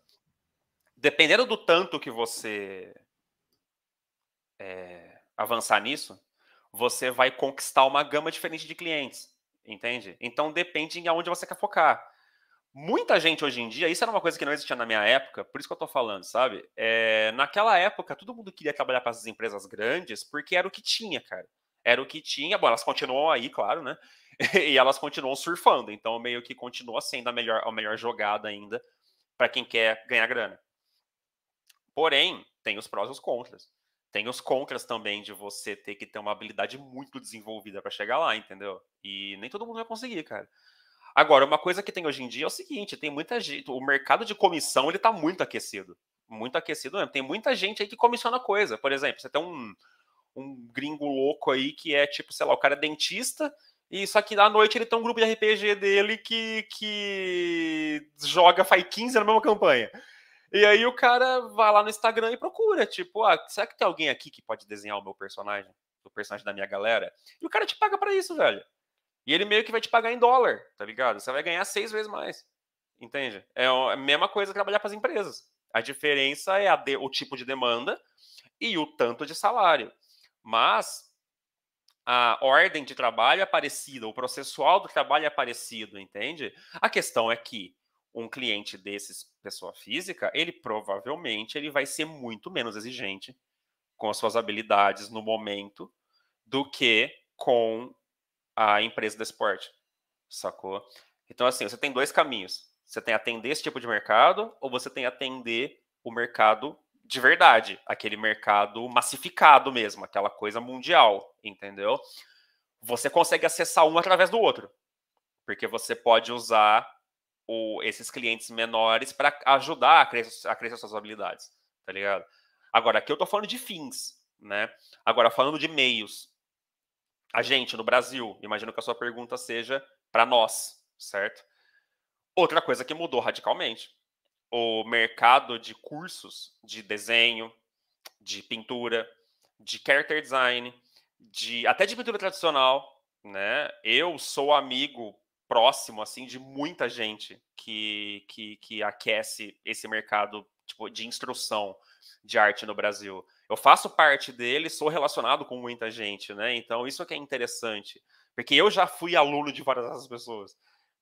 Dependendo do tanto que você é, avançar nisso, você vai conquistar uma gama diferente de clientes, entende? Então depende de onde você quer focar. Muita gente hoje em dia, isso era uma coisa que não existia na minha época, por isso que eu tô falando, sabe? É, naquela época, todo mundo queria trabalhar para essas empresas grandes porque era o que tinha, cara. Era o que tinha, bom, elas continuam aí, claro, né? e elas continuam surfando, então meio que continua sendo a melhor, a melhor jogada ainda para quem quer ganhar grana. Porém, tem os prós e os contras. Tem os contras também de você ter que ter uma habilidade muito desenvolvida para chegar lá, entendeu? E nem todo mundo vai conseguir, cara. Agora, uma coisa que tem hoje em dia é o seguinte, tem muita gente, o mercado de comissão, ele tá muito aquecido. Muito aquecido mesmo. Tem muita gente aí que comissiona coisa. Por exemplo, você tem um, um gringo louco aí que é tipo, sei lá, o cara é dentista, e só que à noite ele tem um grupo de RPG dele que, que joga faz 15 na mesma campanha. E aí o cara vai lá no Instagram e procura, tipo, ah, será que tem alguém aqui que pode desenhar o meu personagem? O personagem da minha galera? E o cara te paga para isso, velho. E ele meio que vai te pagar em dólar, tá ligado? Você vai ganhar seis vezes mais. Entende? É, é a mesma coisa que trabalhar para as empresas. A diferença é a de, o tipo de demanda e o tanto de salário. Mas a ordem de trabalho é parecida, o processual do trabalho é parecido, entende? A questão é que um cliente desses, pessoa física, ele provavelmente ele vai ser muito menos exigente com as suas habilidades no momento do que com a empresa do esporte. Sacou? Então, assim, você tem dois caminhos. Você tem atender esse tipo de mercado, ou você tem atender o mercado de verdade, aquele mercado massificado mesmo, aquela coisa mundial, entendeu? Você consegue acessar um através do outro, porque você pode usar o, esses clientes menores para ajudar a crescer, a crescer suas habilidades, tá ligado? Agora, aqui eu tô falando de fins, né? Agora, falando de meios, a gente no Brasil. Imagino que a sua pergunta seja para nós, certo? Outra coisa que mudou radicalmente: o mercado de cursos de desenho, de pintura, de character design, de até de pintura tradicional, né? Eu sou amigo próximo assim de muita gente que que, que aquece esse mercado tipo de instrução de arte no Brasil eu faço parte dele, sou relacionado com muita gente, né? Então isso é que é interessante, porque eu já fui aluno de várias dessas pessoas,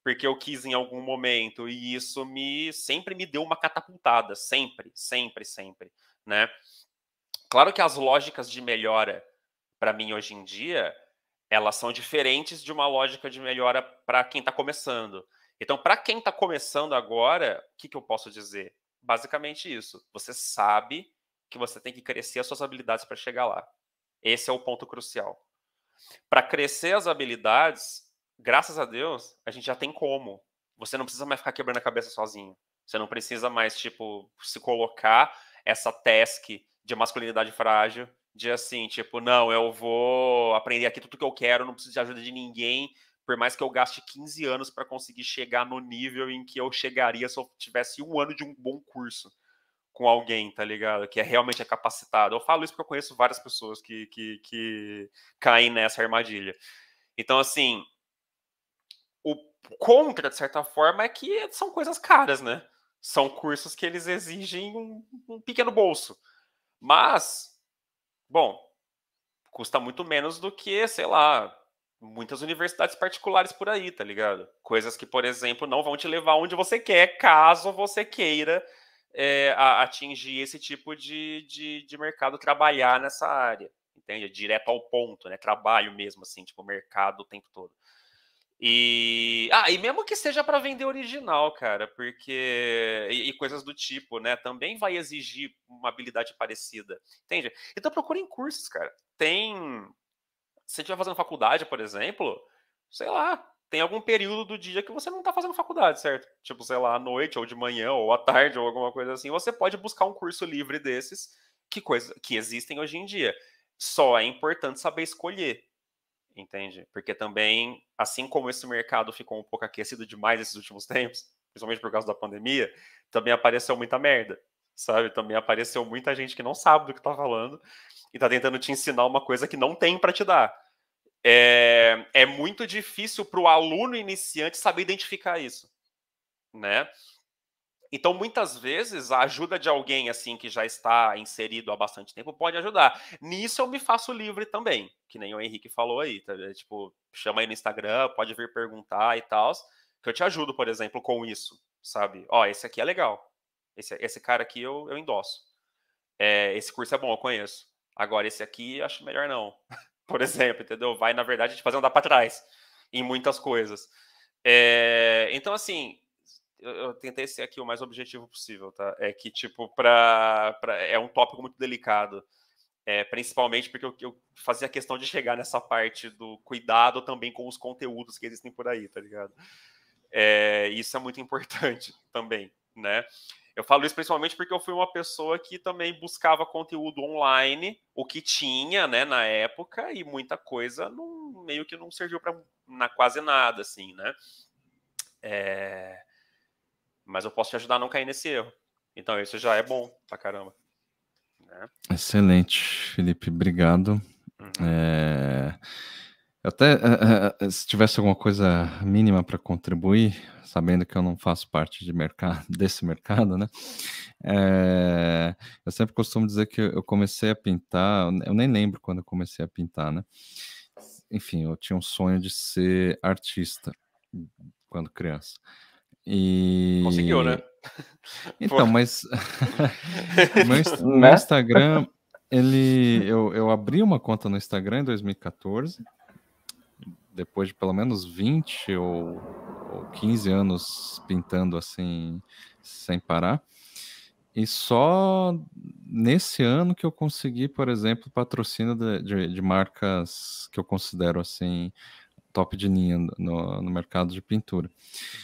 porque eu quis em algum momento e isso me sempre me deu uma catapultada, sempre, sempre, sempre, né? Claro que as lógicas de melhora para mim hoje em dia, elas são diferentes de uma lógica de melhora para quem está começando. Então, para quem está começando agora, o que, que eu posso dizer? Basicamente isso. Você sabe que você tem que crescer as suas habilidades para chegar lá. Esse é o ponto crucial. Para crescer as habilidades, graças a Deus, a gente já tem como. Você não precisa mais ficar quebrando a cabeça sozinho. Você não precisa mais, tipo, se colocar essa task de masculinidade frágil, de assim, tipo, não, eu vou aprender aqui tudo que eu quero, não preciso de ajuda de ninguém, por mais que eu gaste 15 anos para conseguir chegar no nível em que eu chegaria se eu tivesse um ano de um bom curso com alguém, tá ligado? Que é realmente é capacitado. Eu falo isso porque eu conheço várias pessoas que, que, que caem nessa armadilha. Então, assim, o contra, de certa forma, é que são coisas caras, né? São cursos que eles exigem um, um pequeno bolso. Mas, bom, custa muito menos do que, sei lá, muitas universidades particulares por aí, tá ligado? Coisas que, por exemplo, não vão te levar onde você quer, caso você queira é, a, atingir esse tipo de, de, de, mercado, trabalhar nessa área, entende? É direto ao ponto, né? Trabalho mesmo, assim, tipo, mercado o tempo todo. E, ah, e mesmo que seja para vender original, cara, porque. E, e, coisas do tipo, né? Também vai exigir uma habilidade parecida, entende? Então procurem cursos, cara. Tem. Se você estiver fazendo faculdade, por exemplo, sei lá, tem algum período do dia que você não está fazendo faculdade, certo? Tipo, sei lá, à noite, ou de manhã, ou à tarde, ou alguma coisa assim. Você pode buscar um curso livre desses que, coisa, que existem hoje em dia. Só é importante saber escolher, entende? Porque também, assim como esse mercado ficou um pouco aquecido demais esses últimos tempos, principalmente por causa da pandemia, também apareceu muita merda, sabe? Também apareceu muita gente que não sabe do que tá falando e tá tentando te ensinar uma coisa que não tem para te dar é, é muito difícil para o aluno iniciante saber identificar isso, né? Então, muitas vezes, a ajuda de alguém assim que já está inserido há bastante tempo pode ajudar. Nisso eu me faço livre também, que nem o Henrique falou aí, tá? tipo, chama aí no Instagram, pode vir perguntar e tal, que eu te ajudo, por exemplo, com isso, sabe? Ó, esse aqui é legal, esse, esse cara aqui eu, eu endosso. É, esse curso é bom, eu conheço. Agora, esse aqui acho melhor não. por exemplo, entendeu? Vai, na verdade, te fazer andar para trás em muitas coisas. É, então, assim, eu, eu, tentei ser aqui o mais objetivo possível, tá? É que, tipo, pra, pra é um tópico muito delicado. É, principalmente porque eu, eu, fazia questão de chegar nessa parte do cuidado também com os conteúdos que existem por aí, tá ligado? É, isso é muito importante também, né? Eu falo isso principalmente porque eu fui uma pessoa que também buscava conteúdo online, o que tinha, né, na época, e muita coisa não, meio que não serviu para na quase nada, assim, né? É... Mas eu posso te ajudar a não cair nesse erro. Então isso já é bom pra caramba. Né? Excelente, Felipe, obrigado. Uhum. É... Até uh, uh, se tivesse alguma coisa mínima para contribuir, sabendo que eu não faço parte de mercado, desse mercado, né? É, eu sempre costumo dizer que eu comecei a pintar, eu nem lembro quando eu comecei a pintar, né? Enfim, eu tinha um sonho de ser artista quando criança. E... Conseguiu, né? Então, mas meu, né? meu Instagram, ele, eu, eu abri uma conta no Instagram em 2014 depois de pelo menos 20 ou, ou 15 anos pintando assim, sem parar. E só nesse ano que eu consegui, por exemplo, patrocínio de, de, de marcas que eu considero assim top de linha no, no mercado de pintura.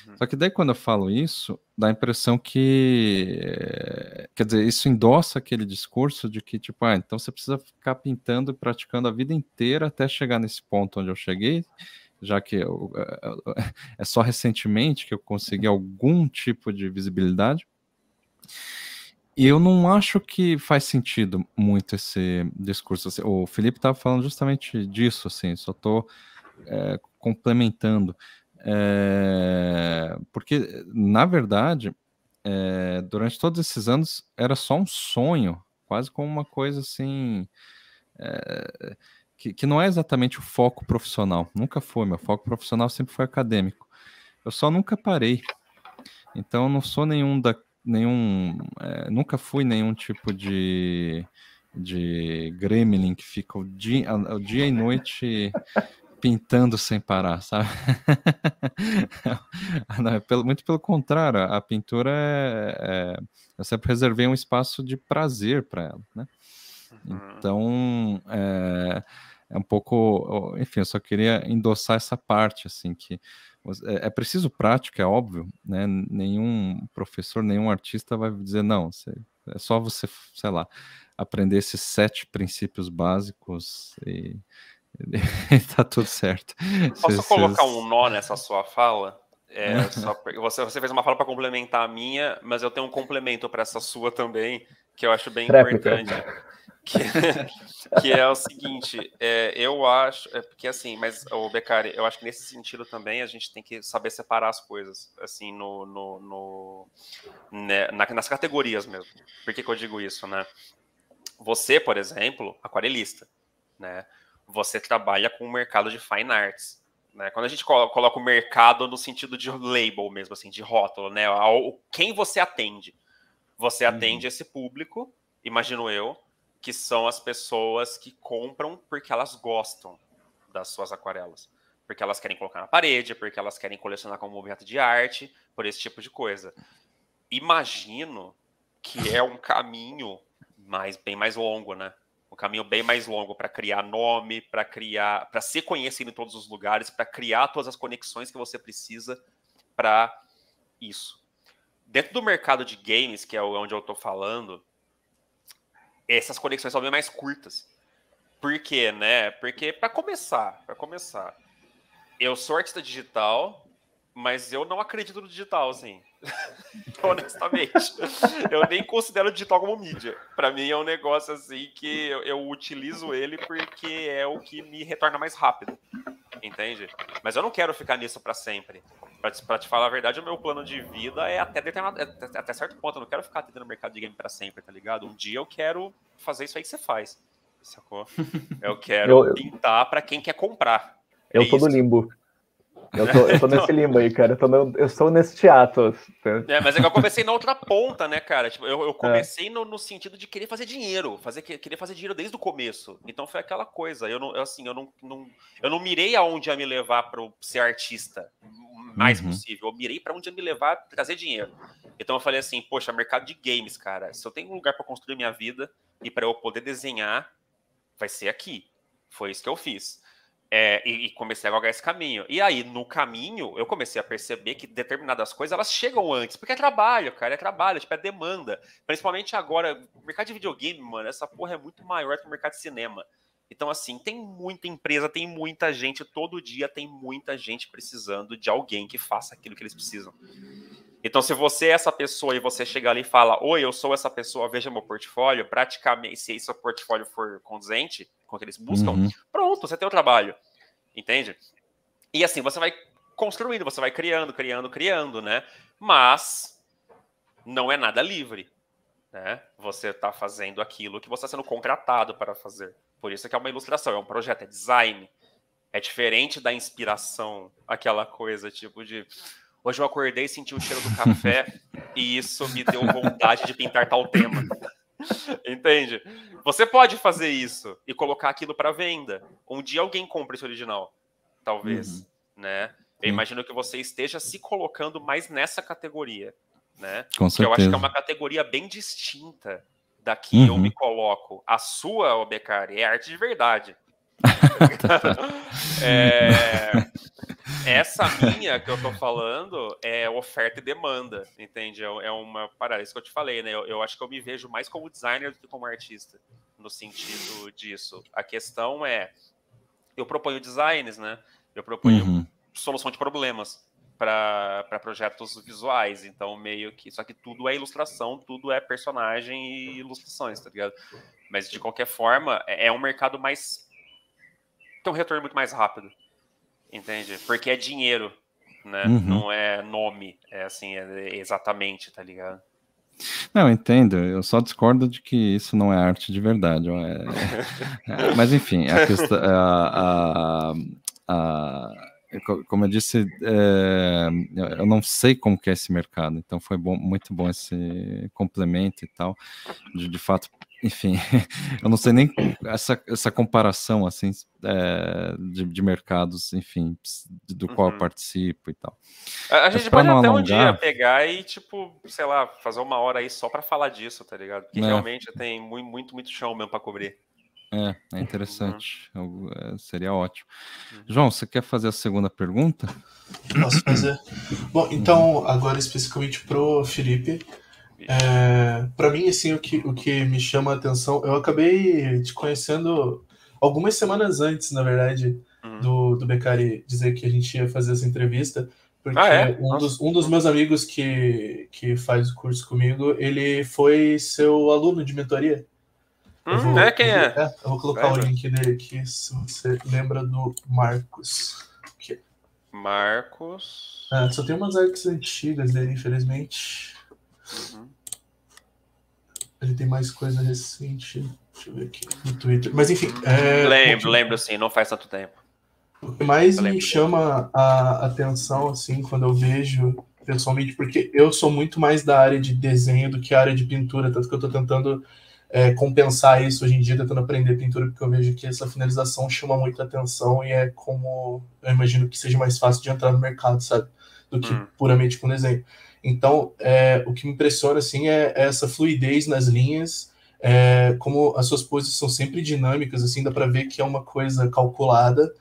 Uhum. Só que daí quando eu falo isso, dá a impressão que, eh, quer dizer, isso endossa aquele discurso de que, tipo, ah, então você precisa ficar pintando e praticando a vida inteira até chegar nesse ponto onde eu cheguei, já que eu, eh, eh, é só recentemente que eu consegui algum tipo de visibilidade. E eu não acho que faz sentido muito esse discurso. Assim. O Felipe estava falando justamente disso, assim, só estou... Tô é, complementando, é, porque na verdade, é, durante todos esses anos era só um sonho, quase como uma coisa assim. É, que, que, não é exatamente o foco profissional, nunca foi. Meu foco profissional sempre foi acadêmico. Eu só nunca parei. Então, eu não sou nenhum da. Nenhum, é, nunca fui nenhum tipo de de gremlin que fica o dia, o dia e noite pintando sem parar, sabe? Ah, é pelo, muito pelo contrário, a pintura é, é, eu sempre reservei um espaço de prazer para ela, né? Uhum. Então é, é, um pouco, enfim, eu só queria endossar essa parte assim que é, é preciso prática, é óbvio, né? Nenhum professor, nenhum artista vai dizer não, você, é só você, sei lá, aprender esses sete princípios básicos e tá tudo certo. Posso colocar um nó nessa sua fala? É, só porque você, você fez uma fala para complementar a minha, mas eu tenho um complemento para essa sua também, que eu acho bem importante. Que, que, é o seguinte, é, eu acho, é porque assim, mas o Becari, eu acho que nesse sentido também a gente tem que saber separar as coisas, assim, no, no, no né, nas categorias mesmo. Por que, que eu digo isso, né? Você, por exemplo, aquarelista, né? você trabalha com o mercado de fine arts. Né? Quando a gente coloca o mercado no sentido de label mesmo, assim, de rótulo, né? Quem você atende? Você uhum. atende esse público, imagino eu, que são as pessoas que compram porque elas gostam das suas aquarelas. Porque elas querem colocar na parede, porque elas querem colecionar como objeto de arte, por esse tipo de coisa. Imagino que é um caminho mais, bem mais longo, né? caminho bem mais longo para criar nome, para criar, para ser conhecido em todos os lugares, para criar todas as conexões que você precisa para isso. Dentro do mercado de games, que é onde eu estou falando, essas conexões são bem mais curtas. Por quê, né? Porque para começar, para começar, eu sou artista digital, mas eu não acredito no digital, assim. Honestamente. Eu nem considero o digital como mídia. Para mim é um negócio assim que eu, eu, utilizo ele porque é o que me retorna mais rápido. Entende? Mas eu não quero ficar nisso para sempre. Pra te, pra te, falar a verdade, o meu plano de vida é até determinado, é até certo ponto. Eu não quero ficar atendendo o mercado de game para sempre, tá ligado? Um dia eu quero fazer isso aí que você faz. Sacou? Eu quero eu, pintar para quem quer comprar. Eu é tô isso. no limbo. Eu tô, eu tô então nesse limbo aí, cara. Eu, tô no, eu sou nesse teatro. Né? É, mas é que eu comecei na outra ponta, né, cara? Tipo, eu, eu é. comecei é. no, no, sentido de querer fazer dinheiro, fazer, querer fazer dinheiro desde o começo. Então foi aquela coisa. Eu não, assim, eu não, não eu não mirei aonde ia me levar para ser artista o mais uhum. possível. Eu mirei para onde ia me levar trazer dinheiro. Então eu falei assim, poxa, mercado de games, cara. Se eu tenho um lugar para construir minha vida e para eu poder desenhar, vai ser aqui. Foi isso que eu fiz. É, e, e, comecei a galgar esse caminho. E aí, no caminho, eu comecei a perceber que determinadas coisas elas chegam antes, porque é trabalho, cara, é trabalho, tipo, é demanda. Principalmente agora, o mercado de videogame, mano, essa porra é muito maior que o mercado de cinema. Então, assim, tem muita empresa, tem muita gente, todo dia tem muita gente precisando de alguém que faça aquilo que eles precisam. Então, se você é essa pessoa e você chega ali e fala, oi, eu sou essa pessoa, veja meu portfólio, praticamente, se esse portfólio for condizente, com que eles buscam, uhum. pronto, você tem o trabalho. Entende? E assim, você vai construindo, você vai criando, criando, criando, né? Mas não é nada livre. Né? Você está fazendo aquilo que você está sendo contratado para fazer. Por isso que é uma ilustração, é um projeto, é design. É diferente da inspiração, aquela coisa tipo de hoje eu acordei e senti o cheiro do café e isso me deu vontade de pintar tal tema. Entende? Você pode fazer isso e colocar aquilo para venda. Um dia alguém compra esse original, talvez, uhum. né? Eu imagino que você esteja se colocando mais nessa categoria, né? Com certeza. Que eu acho que é uma categoria bem distinta da que uhum. eu me coloco. A sua, Becari, é arte de verdade. Tá é, essa minha que eu tô falando é oferta e demanda, entende? É, é uma parada, é isso que eu te falei, né? Eu, eu, acho que eu me vejo mais como designer do que como artista, no sentido disso. A questão é, eu proponho designs, né? Eu proponho uhum. solução de problemas para projetos visuais, então meio que... Só que tudo é ilustração, tudo é personagem e ilustrações, tá ligado? Mas, de qualquer forma, é, é um mercado mais... Tem um retorno muito mais rápido Entende? Porque é dinheiro, né? Uhum. Não é nome, é assim, é exatamente, tá ligado? Não, entendo. Eu só discordo de que isso não é arte de verdade. É... é, é mas enfim, a questão, a, a, a, como eu disse, é... eu não sei como que é esse mercado. Então foi bom, muito bom esse complemento e tal, de de fato enfim, eu não sei nem essa, essa comparação assim é, de, de, mercados, enfim, do uhum. qual eu uhum. participo e tal. A, a gente pode até alongar... um dia pegar e, tipo, sei lá, fazer uma hora aí só para falar disso, tá ligado? Porque é. realmente tem muito, muito, muito chão mesmo para cobrir. É, é interessante. Uhum. Eu, é, seria ótimo. Uhum. João, você quer fazer a segunda pergunta? Posso fazer. Bom, então, agora especificamente pro Felipe. É, para mim, assim, o que, o que me chama a atenção, eu acabei te conhecendo algumas semanas antes, na verdade, uhum. do, do Becari dizer que a gente ia fazer essa entrevista, porque ah, é? um, dos, um dos meus amigos que, que faz o curso comigo, ele foi seu aluno de mentoria. Hum, vou, né? Quem é? é? Eu vou colocar Vai, o link dele aqui, se você lembra do Marcos. Aqui. Marcos. É, só tem umas artes antigas dele, infelizmente. Uhum. Ele tem mais coisa recente. Deixa eu ver aqui no Twitter. Mas enfim. É... Lembro, lembro sim, não faz tanto tempo. O que mais me chama a atenção, assim, quando eu vejo pessoalmente, porque eu sou muito mais da área de desenho do que a área de pintura, tanto que eu estou tentando é, compensar isso hoje em dia, tentando aprender pintura, porque eu vejo que essa finalização chama muita atenção e é como eu imagino que seja mais fácil de entrar no mercado, sabe? Do que hum. puramente com desenho. Então, é, o que me impressiona assim é, é essa fluidez nas linhas, é, como as suas poses são sempre dinâmicas, assim dá para ver que é uma coisa calculada.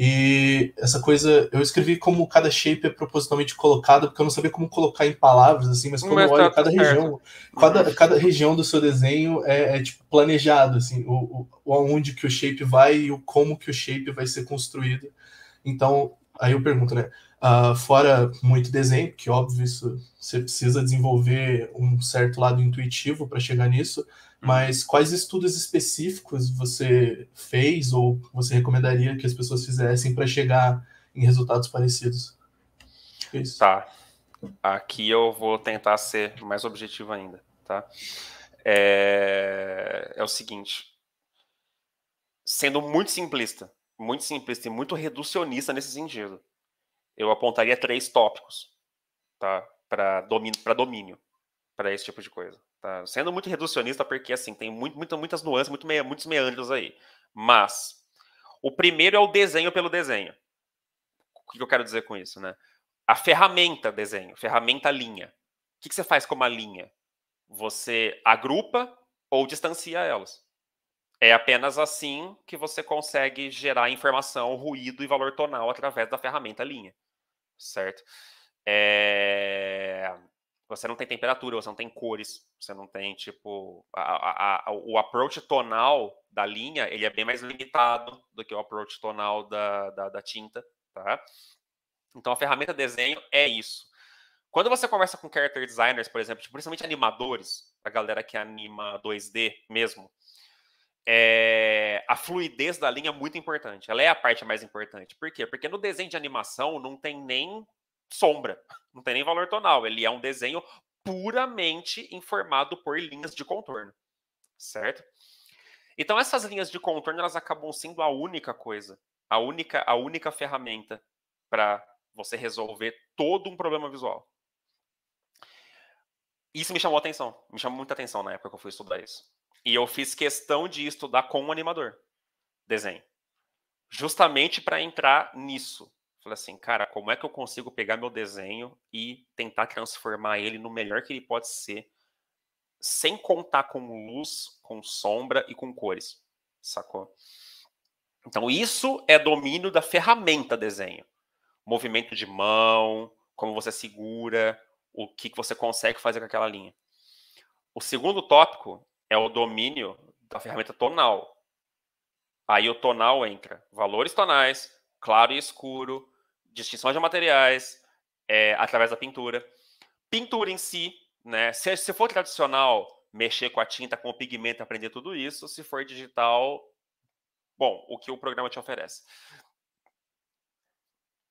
E essa coisa, eu escrevi como cada shape é propositalmente colocado, porque eu não sabia como colocar em palavras, assim, mas quando mas eu é olho tá cada certo. região, cada, cada região do seu desenho é, é tipo, planejado, assim, o, o, aonde que o shape vai e o como que o shape vai ser construído. Então, aí eu pergunto, né? Uh, fora muito desenho, que óbvio isso você precisa desenvolver um certo lado intuitivo para chegar nisso, uhum. mas quais estudos específicos você fez ou você recomendaria que as pessoas fizessem para chegar em resultados parecidos? É isso. Tá. Aqui eu vou tentar ser mais objetivo ainda, tá? É, é o seguinte, sendo muito simplista, muito simplista e muito reducionista nesse sentido, eu apontaria três tópicos tá? para domínio, para domínio para esse tipo de coisa. Tá? Sendo muito reducionista, porque assim, tem muito, muito, muitas nuances, muito, muitos meandros aí. Mas o primeiro é o desenho pelo desenho. O que eu quero dizer com isso? Né? A ferramenta desenho, ferramenta linha. O que, que você faz com uma linha? Você agrupa ou distancia elas. É apenas assim que você consegue gerar informação, ruído e valor tonal através da ferramenta linha certo? É... Você não tem temperatura, você não tem cores, você não tem, tipo... A, a, a, o approach tonal da linha, ele é bem mais limitado do que o approach tonal da, da, da tinta, tá? Então, a ferramenta desenho é isso. Quando você conversa com character designers, por exemplo, tipo, principalmente animadores, a galera que anima 2D mesmo, é, a fluidez da linha é muito importante. Ela é a parte mais importante. Por quê? Porque no desenho de animação não tem nem sombra, não tem nem valor tonal. Ele é um desenho puramente informado por linhas de contorno, certo? Então essas linhas de contorno elas acabam sendo a única coisa, a única, a única ferramenta para você resolver todo um problema visual. Isso me chamou atenção, me chamou muita atenção na época que eu fui estudar isso. E eu fiz questão de estudar com um animador, desenho. Justamente para entrar nisso. Falei assim, cara, como é que eu consigo pegar meu desenho e tentar transformar ele no melhor que ele pode ser, sem contar com luz, com sombra e com cores, sacou? Então, isso é domínio da ferramenta desenho. Movimento de mão, como você segura, o que você consegue fazer com aquela linha. O segundo tópico é o domínio da ferramenta tonal. Aí o tonal entra valores tonais, claro e escuro, distinção de materiais, é, através da pintura. Pintura em si, né? Se, se for tradicional, mexer com a tinta, com o pigmento, aprender tudo isso. Se for digital, bom, o que o programa te oferece.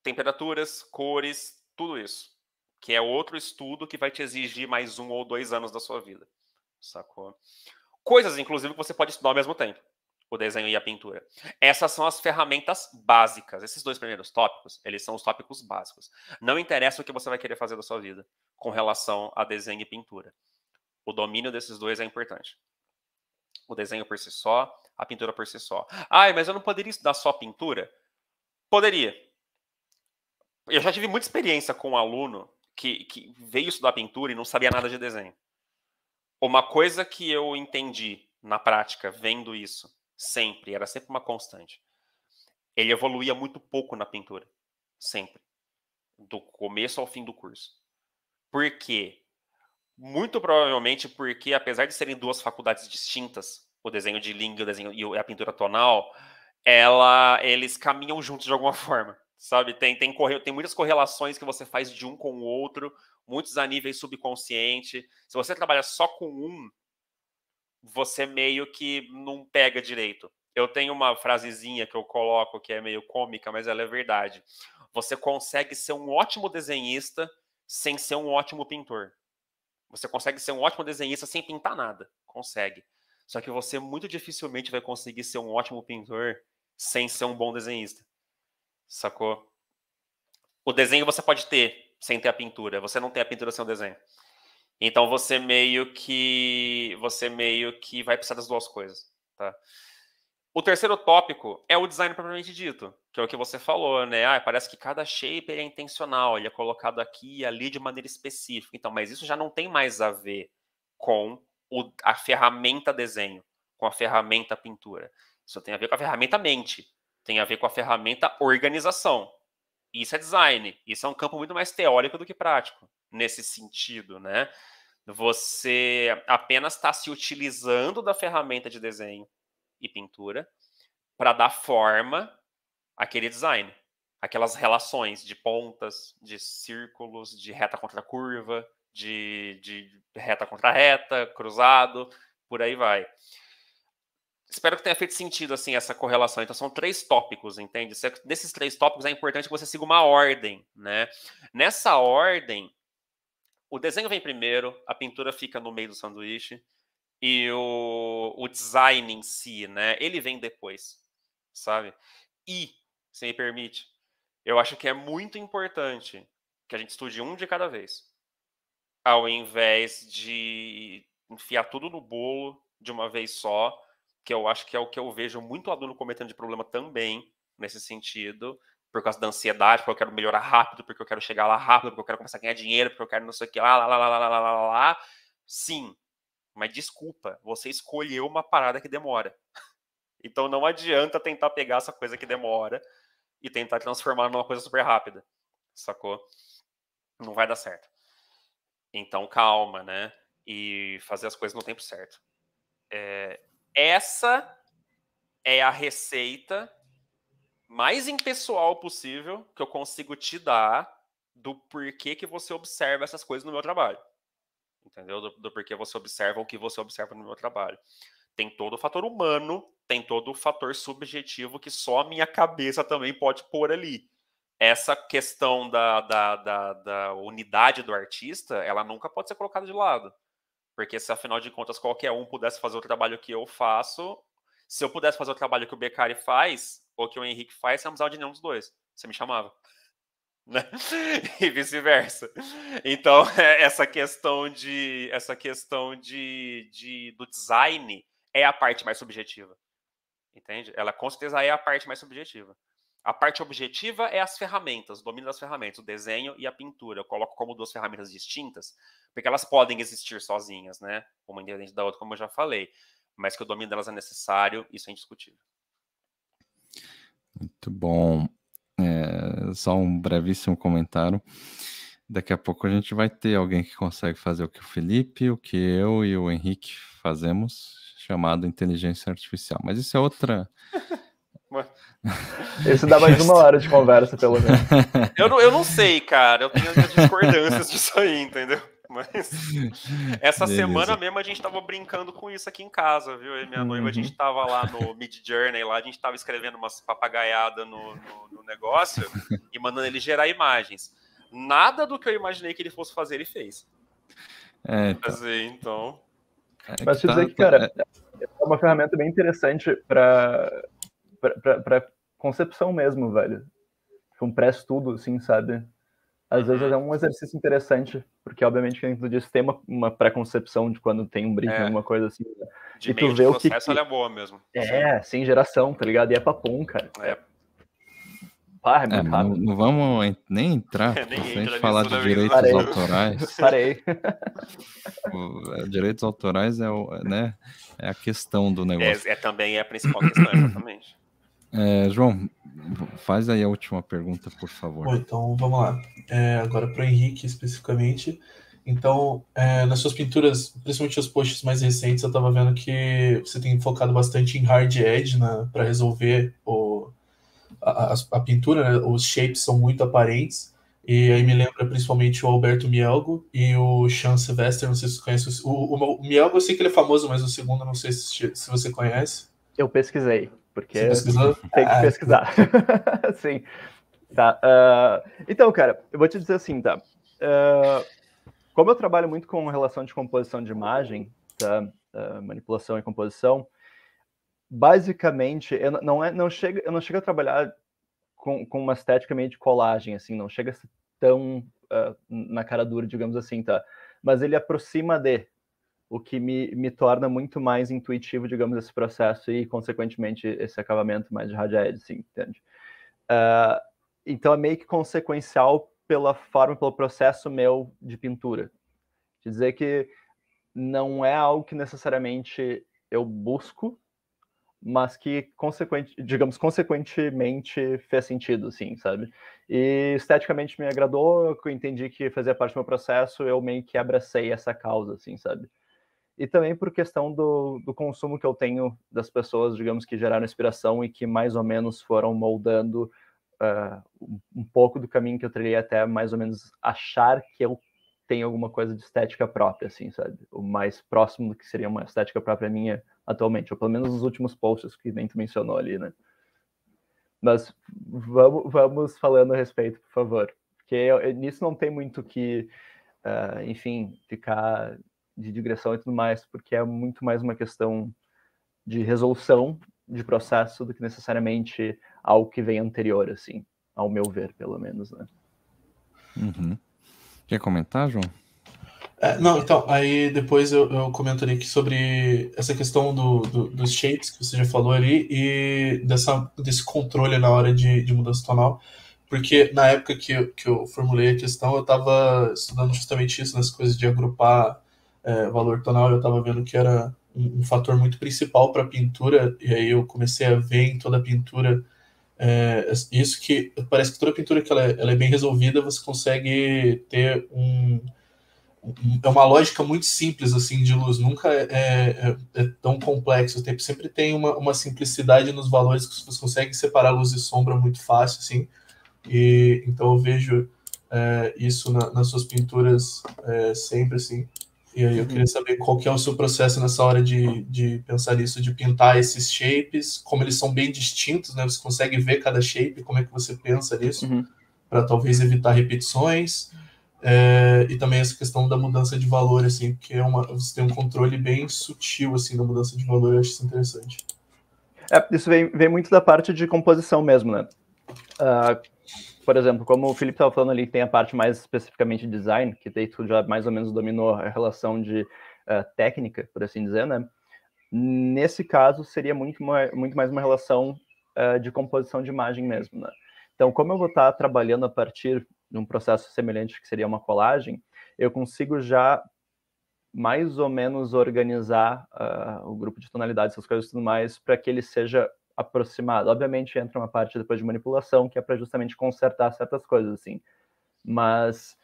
Temperaturas, cores, tudo isso. Que é outro estudo que vai te exigir mais um ou dois anos da sua vida sacou? Coisas, inclusive, que você pode estudar ao mesmo tempo. O desenho e a pintura. Essas são as ferramentas básicas. Esses dois primeiros tópicos, eles são os tópicos básicos. Não interessa o que você vai querer fazer da sua vida com relação a desenho e pintura. O domínio desses dois é importante. O desenho por si só, a pintura por si só. Ai, mas eu não poderia estudar só pintura? Poderia. Eu já tive muita experiência com um aluno que, que veio estudar pintura e não sabia nada de desenho uma coisa que eu entendi na prática, vendo isso, sempre, era sempre uma constante. Ele evoluía muito pouco na pintura, sempre, do começo ao fim do curso. Por quê? Muito provavelmente porque, apesar de serem duas faculdades distintas, o desenho de língua e a pintura tonal, ela, eles caminham juntos de alguma forma sabe? Tem, tem, tem muitas correlações que você faz de um com o outro, muitos a nível subconsciente. Se você trabalha só com um, você meio que não pega direito. Eu tenho uma frasezinha que eu coloco que é meio cômica, mas ela é verdade. Você consegue ser um ótimo desenhista sem ser um ótimo pintor. Você consegue ser um ótimo desenhista sem pintar nada. Consegue. Só que você muito dificilmente vai conseguir ser um ótimo pintor sem ser um bom desenhista. Sacou? O desenho você pode ter sem ter a pintura. Você não tem a pintura sem o desenho. Então você meio que você meio que vai precisar das duas coisas, tá? O terceiro tópico é o design propriamente dito, que é o que você falou, né? Ah, parece que cada shape é intencional, ele é colocado aqui e ali de maneira específica. Então, mas isso já não tem mais a ver com o, a ferramenta desenho, com a ferramenta pintura. Isso tem a ver com a ferramenta mente, tem a ver com a ferramenta organização. Isso é design. Isso é um campo muito mais teórico do que prático, nesse sentido, né? Você apenas está se utilizando da ferramenta de desenho e pintura para dar forma àquele design, aquelas relações de pontas, de círculos, de reta contra curva, de, de reta contra reta, cruzado, por aí vai. Espero que tenha feito sentido assim essa correlação. Então são três tópicos, entende? Nesses é três tópicos é importante que você siga uma ordem, né? Nessa ordem, o desenho vem primeiro, a pintura fica no meio do sanduíche e o, o design em si, né? Ele vem depois, sabe? E, se me permite, eu acho que é muito importante que a gente estude um de cada vez, ao invés de enfiar tudo no bolo de uma vez só que eu acho que é o que eu vejo muito aluno cometendo de problema também, nesse sentido, por causa da ansiedade, porque eu quero melhorar rápido, porque eu quero chegar lá rápido, porque eu quero começar a ganhar dinheiro, porque eu quero não sei o que lá, lá, lá, lá, lá, lá, lá, lá. Sim, mas desculpa, você escolheu uma parada que demora. Então não adianta tentar pegar essa coisa que demora e tentar transformar numa coisa super rápida, sacou? Não vai dar certo. Então calma, né? E fazer as coisas no tempo certo. É, essa é a receita mais impessoal possível que eu consigo te dar do porquê que você observa essas coisas no meu trabalho. Entendeu? Do, do porquê você observa o que você observa no meu trabalho. Tem todo o fator humano, tem todo o fator subjetivo que só a minha cabeça também pode pôr ali. Essa questão da, da, da, da unidade do artista, ela nunca pode ser colocada de lado. Porque se afinal de contas qualquer um pudesse fazer o trabalho que eu faço, se eu pudesse fazer o trabalho que o Becari faz, ou que o Henrique faz, você não de nenhum dos dois. Você me chamava. Né? E vice-versa. Então, é, essa questão de essa questão de, de do design é a parte mais subjetiva. Entende? Ela com certeza é a parte mais subjetiva. A parte objetiva é as ferramentas, o domínio das ferramentas, o desenho e a pintura. Eu coloco como duas ferramentas distintas, porque elas podem existir sozinhas, né? Uma independente da outra, como eu já falei. Mas que o domínio delas é necessário, isso é indiscutível. Muito bom. É, só um brevíssimo comentário. Daqui a pouco a gente vai ter alguém que consegue fazer o que o Felipe, o que eu e o Henrique fazemos, chamado inteligência artificial. Mas isso é outra Isso Esse dá mais uma hora de conversa, pelo menos. eu, não, eu não sei, cara. Eu tenho as discordâncias disso aí, entendeu? Mas essa Beleza. semana mesmo a gente tava brincando com isso aqui em casa, viu? e minha uhum. noiva, a gente uhum. tava lá no Mid Journey, lá a gente tava escrevendo umas papagaiadas no, no, no, negócio e mandando ele gerar imagens. Nada do que eu imaginei que ele fosse fazer, ele fez. É, tá. Fazer, então. É Mas tá, dizer que, cara, tá, é. é uma ferramenta bem interessante para para concepção mesmo, velho. Tipo, um pré-estudo, assim, sabe? Às uhum. vezes é um exercício interessante, porque obviamente, como tu disse, tem uma, uma pré-concepção de quando tem um brinco, é. alguma coisa assim. De e tu vê o que. Essa é boa mesmo. É, sem geração, tá ligado? E é pum cara. É. Pá, é, é não, não, vamos nem entrar é, nem pra falar de direitos Parei. autorais. Parei. É, direitos autorais é, o, né, é a questão do é, negócio. É, é também é a principal questão, exatamente. É, João, faz aí a última pergunta, por favor. Bom, então vamos lá. É, agora para o Henrique especificamente. Então, é, nas suas pinturas, principalmente os posts mais recentes, eu estava vendo que você tem focado bastante em hard edge né, para resolver o, a, a, a pintura, né, os shapes são muito aparentes. E aí me lembra principalmente o Alberto Mielgo e o Sean Sylvester, não sei se você conhece. O, o, o Mielgo eu sei que ele é famoso, mas o segundo não sei se, se você conhece. Eu pesquisei. Porque tem que ah, pesquisar. Sim. Tá. Uh, então, cara, eu vou te dizer assim, tá? Uh, como eu trabalho muito com relação de composição de imagem, tá? Uh, manipulação e composição, basicamente, eu não, é, não chego, eu não chego a trabalhar com, com uma estética meio de colagem, assim, não chega a ser tão na cara dura, digamos assim, tá? Mas ele aproxima de, o que me, me torna muito mais intuitivo, digamos, esse processo e, consequentemente, esse acabamento mais de radiaed, assim, entende? Uh, então, é meio que consequencial pela forma, pelo processo meu de pintura. de dizer que não é algo que necessariamente eu busco, mas que, consequente, digamos, consequentemente fez sentido, sim, sabe? E esteticamente me agradou, eu entendi que fazia parte do meu processo, eu meio que abracei essa causa, assim, sabe? e também por questão do, do consumo que eu tenho das pessoas, digamos, que geraram inspiração e que mais ou menos foram moldando uh, um pouco do caminho que eu trilhei até mais ou menos achar que eu tenho alguma coisa de estética própria, assim, sabe? O mais próximo do que seria uma estética própria minha atualmente, ou pelo menos os últimos posts que nem tu mencionou ali, né? Mas vamos, vamos falando a respeito, por favor. Porque eu, eu, nisso não tem muito que, uh, enfim, ficar de digressão e tudo mais, porque é muito mais uma questão de resolução de processo do que necessariamente algo que vem anterior, assim, ao meu ver, pelo menos, né? Uhum. Quer comentar, João? É, não, então, aí depois eu, eu comento ali sobre essa questão do, do, dos shapes que você já falou ali e dessa, desse controle na hora de, de mudança tonal, porque na época que, eu, que eu formulei a questão eu estava estudando justamente isso, nas coisas de agrupar é, valor tonal, eu estava vendo que era um, um fator muito principal para a pintura, e aí eu comecei a ver em toda a pintura é, isso que parece que toda pintura que ela é, ela é bem resolvida, você consegue ter um, é uma lógica muito simples assim de luz, nunca é é, é, é tão complexo, tem, sempre tem uma, uma, simplicidade nos valores que você consegue separar luz e sombra muito fácil assim, e então eu vejo é, isso na, nas suas pinturas sempre assim. E aí eu uhum. queria saber qual que é o seu processo nessa hora de, de pensar nisso, de pintar esses shapes, como eles são bem distintos, né? Você consegue ver cada shape, como é que você pensa nisso, uhum. para talvez evitar repetições. É, e também essa questão da mudança de valor, assim, que é uma, você tem um controle bem sutil, assim, da mudança de valor, eu acho isso interessante. É, isso vem, vem muito da parte de composição mesmo, né? Uh, por exemplo, como o Felipe estava falando ali, tem a parte mais especificamente design, que daí tu já mais ou menos dominou a relação de uh, técnica, por assim dizer, né? Nesse caso, seria muito, mais, muito mais uma relação uh, de composição de imagem mesmo, né? Então, como eu vou estar tá trabalhando a partir de um processo semelhante que seria uma colagem, eu consigo já mais ou menos organizar uh, o grupo de tonalidades, essas coisas e tudo mais, para que ele seja aproximado. Obviamente entra uma parte depois de manipulação, que é para justamente consertar certas coisas, assim. Mas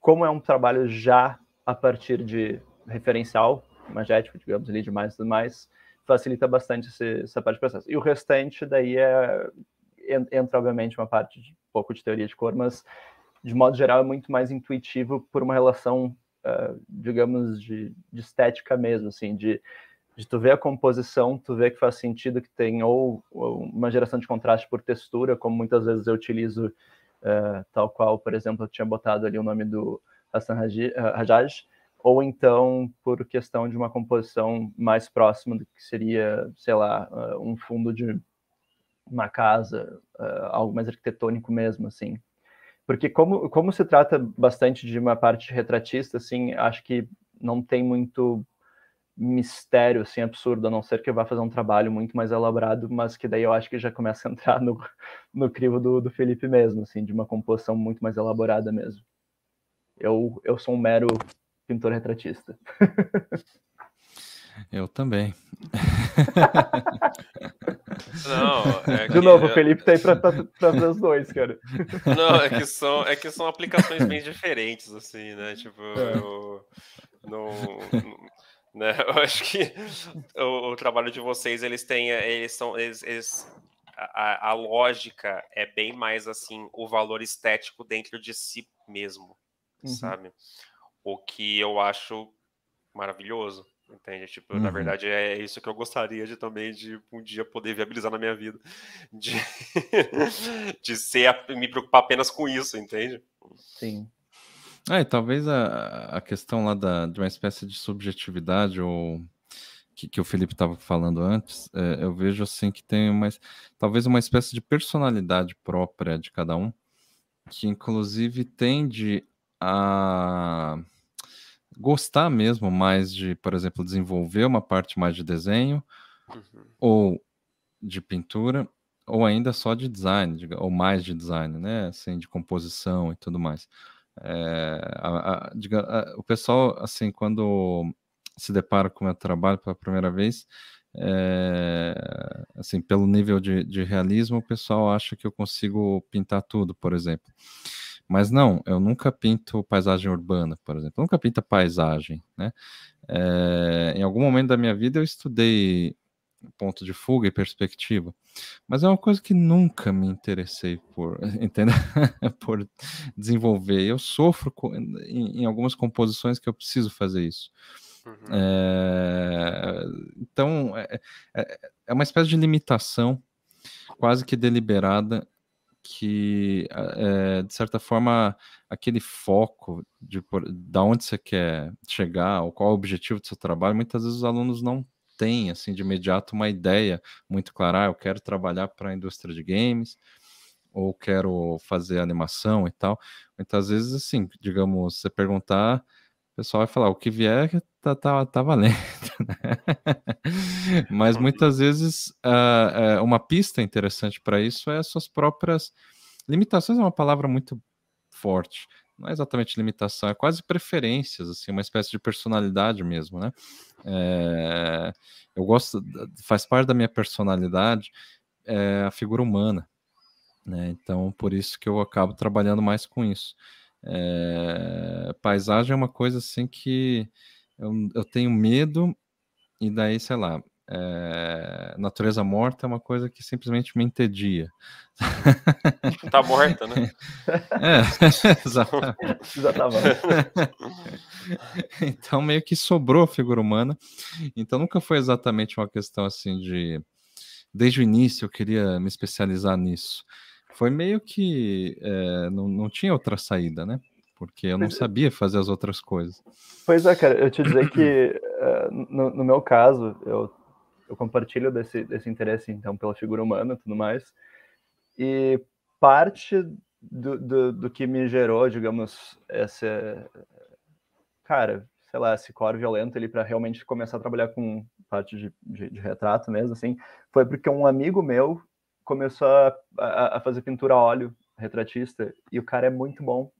como é um trabalho já a partir de referencial, magético, digamos ali, de mais e tudo mais, facilita bastante esse, essa parte de processo. E o restante daí é, entra, obviamente, uma parte de um pouco de teoria de cor, mas de modo geral é muito mais intuitivo por uma relação, uh, digamos, de, de estética mesmo, assim, de de tu ver a composição, tu vê que faz sentido que tem ou, ou uma geração de contraste por textura, como muitas vezes eu utilizo, uh, tal qual, por exemplo, eu tinha botado ali o nome do Hassan Rajaj, eh, ou então por questão de uma composição mais próxima do que seria, sei lá, uh, um fundo de uma casa, uh, algo mais arquitetônico mesmo, assim. Porque como, como se trata bastante de uma parte retratista, assim, acho que não tem muito mistério assim absurdo, a não ser que vá fazer um trabalho muito mais elaborado, mas que daí eu acho que já começa a entrar no, no crivo do, do Felipe mesmo, assim, de uma composição muito mais elaborada mesmo. Eu, eu sou um mero pintor retratista. Eu também. Não, é De novo, o Felipe tá aí pra, pra, pra os dois, cara. Não, é que, são, é que são aplicações bem diferentes, assim, né? Tipo, é. eu, não, não né? Eu acho que o, o, trabalho de vocês, eles têm, eles são, eles, eles a, a, lógica é bem mais assim o valor estético dentro de si mesmo, uhum. sabe? O que eu acho maravilhoso, entende? Tipo, uhum. na verdade é isso que eu gostaria de também de um dia poder viabilizar na minha vida, de, de ser me preocupar apenas com isso, entende? Sim. É, talvez a, a questão lá da, de uma espécie de subjetividade ou que, que o Felipe estava falando antes, é, eu vejo assim que tem uma, talvez uma espécie de personalidade própria de cada um, que inclusive tende a gostar mesmo mais de, por exemplo, desenvolver uma parte mais de desenho uhum. ou de pintura ou ainda só de design, ou mais de design, né? Assim, de composição e tudo mais. É, a, a, a, o pessoal, assim, quando se depara com o meu trabalho pela primeira vez, é, assim, pelo nível de, de, realismo, o pessoal acha que eu consigo pintar tudo, por exemplo. Mas não, eu nunca pinto paisagem urbana, por exemplo. Eu nunca pinto paisagem, né? É, em algum momento da minha vida eu estudei ponto de fuga e perspectiva, mas é uma coisa que nunca me interessei por, entender, por desenvolver. Eu sofro em, em, algumas composições que eu preciso fazer isso. Uhum. É, então é, é, é uma espécie de limitação quase que deliberada que é, de certa forma aquele foco de da onde você quer chegar ou qual é o objetivo do seu trabalho muitas vezes os alunos não tem, assim, de imediato uma ideia muito clara, ah, eu quero trabalhar para a indústria de games, ou quero fazer animação e tal. Muitas então, vezes, assim, digamos, você perguntar, o pessoal vai falar, o que vier tá, tá, tá valendo, né? Mas uhum. muitas vezes uh, uma pista interessante para isso é suas próprias limitações, é uma palavra muito forte, não é exatamente limitação, é quase preferências, assim, uma espécie de personalidade mesmo, né? É, eu gosto, faz parte da minha personalidade é, a figura humana, né? Então, por isso que eu acabo trabalhando mais com isso. É, paisagem é uma coisa assim que eu, eu tenho medo, e daí, sei lá, é, natureza morta é uma coisa que simplesmente me entedia. Tá morta, né? É, exatamente. Tá então, meio que sobrou a figura humana. Então, nunca foi exatamente uma questão assim de. Desde o início eu queria me especializar nisso. Foi meio que. É, não, não tinha outra saída, né? porque eu não é. sabia fazer as outras coisas. Pois é, cara, eu te dizer que é, no, no meu caso, eu eu compartilho desse, desse interesse, então, pela figura humana e tudo mais. E parte do, do, do, que me gerou, digamos, essa. Cara, sei lá, esse core violento ali para realmente começar a trabalhar com parte de, de, de, retrato mesmo, assim, foi porque um amigo meu começou a, a, a fazer pintura a óleo retratista e o cara é muito bom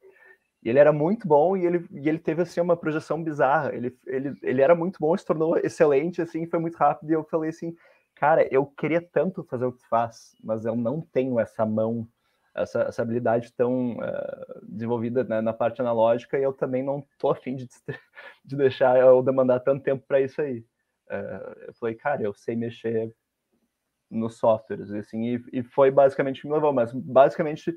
e ele era muito bom e ele, e ele teve, assim, uma projeção bizarra. Ele, ele, ele era muito bom, se tornou excelente, assim, foi muito rápido. E eu falei assim, cara, eu queria tanto fazer o que tu faz, mas eu não tenho essa mão, essa, essa habilidade tão uh, desenvolvida né, na parte analógica e eu também não tô afim de, de deixar ou demandar tanto tempo para isso aí. Uh, eu falei, cara, eu sei mexer nos softwares, assim, e, e foi basicamente me levou, mas basicamente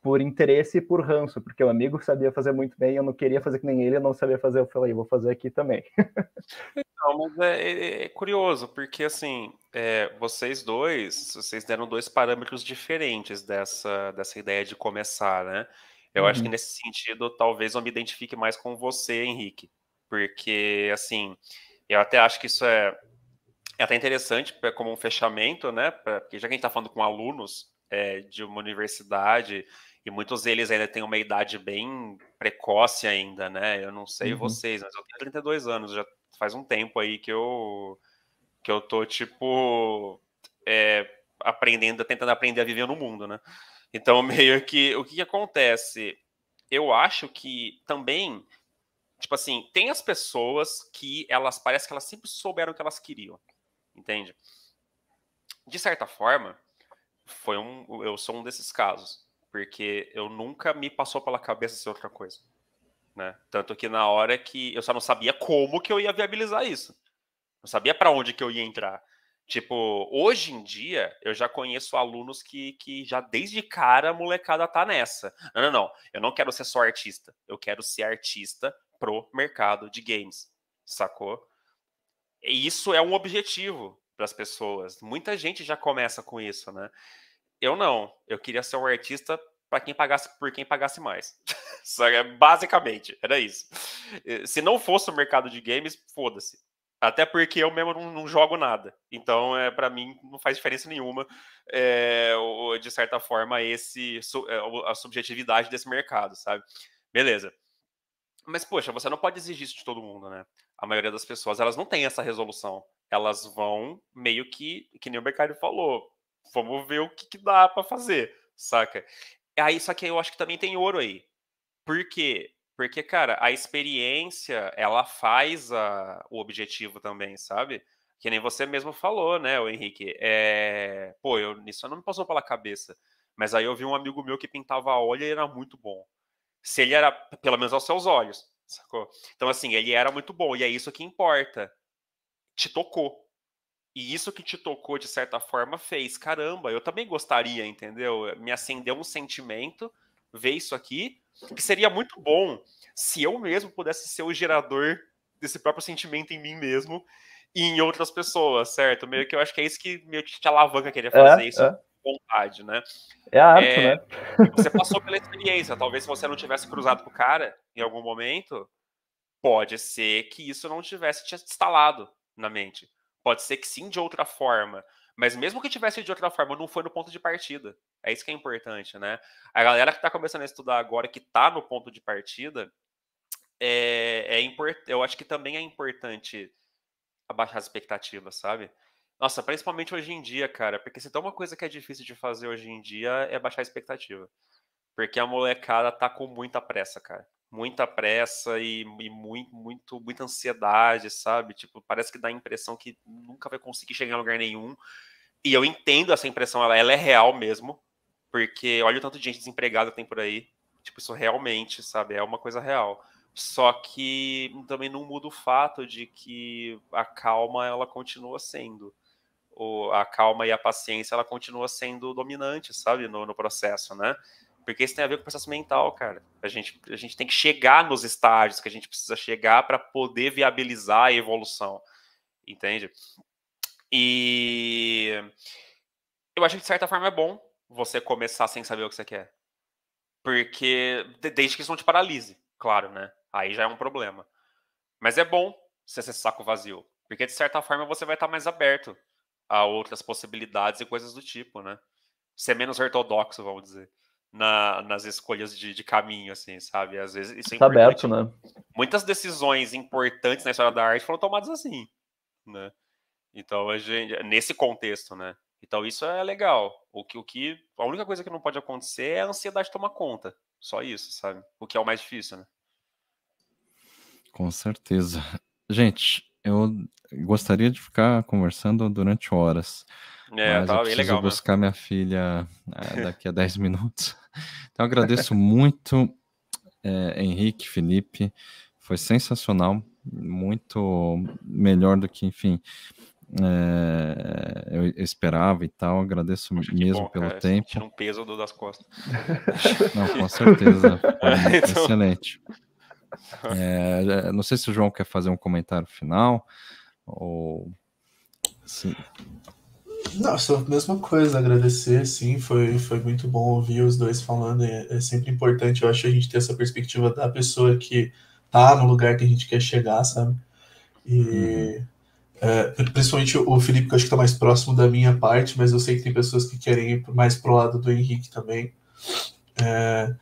por interesse e por ranço, porque o amigo sabia fazer muito bem, eu não queria fazer que nem ele, eu não sabia fazer, eu falei, vou fazer aqui também. não, mas é é, é, é curioso, porque assim, é, vocês dois, vocês deram dois parâmetros diferentes dessa, dessa ideia de começar, né? Eu uhum. acho que uhum. nesse sentido, talvez eu me identifique mais com você, Henrique, porque assim, eu até acho que isso é, é até interessante é como um fechamento, né? Pra, porque já que a gente está falando com alunos, é, de uma universidade e muitos deles ainda têm uma idade bem precoce ainda, né? Eu não sei uhum. vocês, mas eu tenho 32 anos, já faz um tempo aí que eu que eu tô tipo é, aprendendo, tentando aprender a viver no mundo, né? Então meio que o que, que acontece? Eu acho que também tipo assim tem as pessoas que elas parece que elas sempre souberam o que elas queriam, entende? De certa forma, foi um, eu sou um desses casos, porque eu nunca me passou pela cabeça ser outra coisa, né? Tanto que na hora que eu só não sabia como que eu ia viabilizar isso, não sabia para onde que eu ia entrar. Tipo, hoje em dia, eu já conheço alunos que, que já desde cara a molecada tá nessa. Não, não, não. Eu não quero ser só artista. Eu quero ser artista pro mercado de games. Sacou? Isso é um objetivo para as pessoas. Muita gente já começa com isso, né? Eu não. Eu queria ser um artista para quem pagasse por quem pagasse mais. É, basicamente, era isso. Eh, se não fosse o mercado de games, foda-se. Até porque eu mesmo não, não jogo nada. Então, é, para mim, não faz diferença nenhuma, é, eh, ou, de certa forma, esse eh, a subjetividade desse mercado, sabe? Beleza. Mas, poxa, você não pode exigir isso de todo mundo, né? A maioria das pessoas, elas não tem essa resolução elas vão meio que, que nem o Becari falou, vamos ver o que, que dá para fazer, saca? Aí, só que eu acho que também tem ouro aí. Por quê? Porque, cara, a experiência, ela faz a, o objetivo também, sabe? Que nem você mesmo falou, né, o Henrique? É... Pô, eu, isso não me passou pela cabeça. Mas aí eu vi um amigo meu que pintava a e era muito bom. Se ele era, pelo menos aos seus olhos, sacou? Então, assim, ele era muito bom, e é isso que importa te tocou. E isso que te tocou, de certa forma, fez. Caramba, eu também gostaria, entendeu? Me acendeu um sentimento ver isso aqui, que seria muito bom se eu mesmo pudesse ser o gerador desse próprio sentimento em mim mesmo e em outras pessoas, certo? Meio que eu acho que é isso que meio que te alavanca querer é, fazer é, isso. É. Vontade, né? É a arte, é, né? Você passou pela experiência. Talvez se você não tivesse cruzado com o cara em algum momento, pode ser que isso não tivesse te instalado na mente. Pode ser que sim de outra forma, mas mesmo que tivesse de outra forma, não foi no ponto de partida. É isso que é importante, né? A galera que está começando a estudar agora, que está no ponto de partida, é, é import... eu acho que também é importante abaixar as expectativas, sabe? Nossa, principalmente hoje em dia, cara, porque se tem uma coisa que é difícil de fazer hoje em dia é baixar a expectativa. Porque a molecada tá com muita pressa, cara muita pressa e, e, muito, muito, muita ansiedade, sabe? Tipo, parece que dá a impressão que nunca vai conseguir chegar em lugar nenhum. E eu entendo essa impressão, ela, ela é real mesmo, porque olha o tanto de gente desempregada que tem por aí. Tipo, isso realmente, sabe? É uma coisa real. Só que também não muda o fato de que a calma ela continua sendo. O, a calma e a paciência ela continua sendo dominante, sabe, no, no processo, né? Porque isso tem a ver com o processo mental, cara. A gente, a gente tem que chegar nos estágios que a gente precisa chegar para poder viabilizar a evolução. Entende? E eu acho que de certa forma é bom você começar sem saber o que você quer. Porque desde que isso não te paralise, claro, né? Aí já é um problema. Mas é bom ser esse saco vazio. Porque de certa forma você vai estar mais aberto a outras possibilidades e coisas do tipo, né? Ser menos ortodoxo, vamos dizer na, nas escolhas de, de, caminho, assim, sabe? Às vezes isso é tá aberto, né? Muitas decisões importantes na história da arte foram tomadas assim, né? Então, a gente, nesse contexto, né? Então, isso é legal. O que, o que, a única coisa que não pode acontecer é a ansiedade tomar conta. Só isso, sabe? O que é o mais difícil, né? Com certeza. Gente, eu gostaria de ficar conversando durante horas. É, mas tá eu preciso legal, buscar né? minha filha é, daqui a 10 minutos. Então agradeço muito, é, Henrique, Felipe. Foi sensacional, muito melhor do que, enfim, é, eu esperava e tal. Agradeço mesmo bom, pelo cara, tá tempo. Tira um peso das costas. Não, com certeza. então... Excelente. É, é, não sei se o João quer fazer um comentário final ou sim. Não, só a mesma coisa, agradecer, sim, foi, foi muito bom ouvir os dois falando, é, é sempre importante, eu acho, a gente ter essa perspectiva da pessoa que tá no lugar que a gente quer chegar, sabe? E uhum. é, principalmente o Felipe, que eu acho que tá mais próximo da minha parte, mas eu sei que tem pessoas que querem ir mais pro lado do Henrique também. É,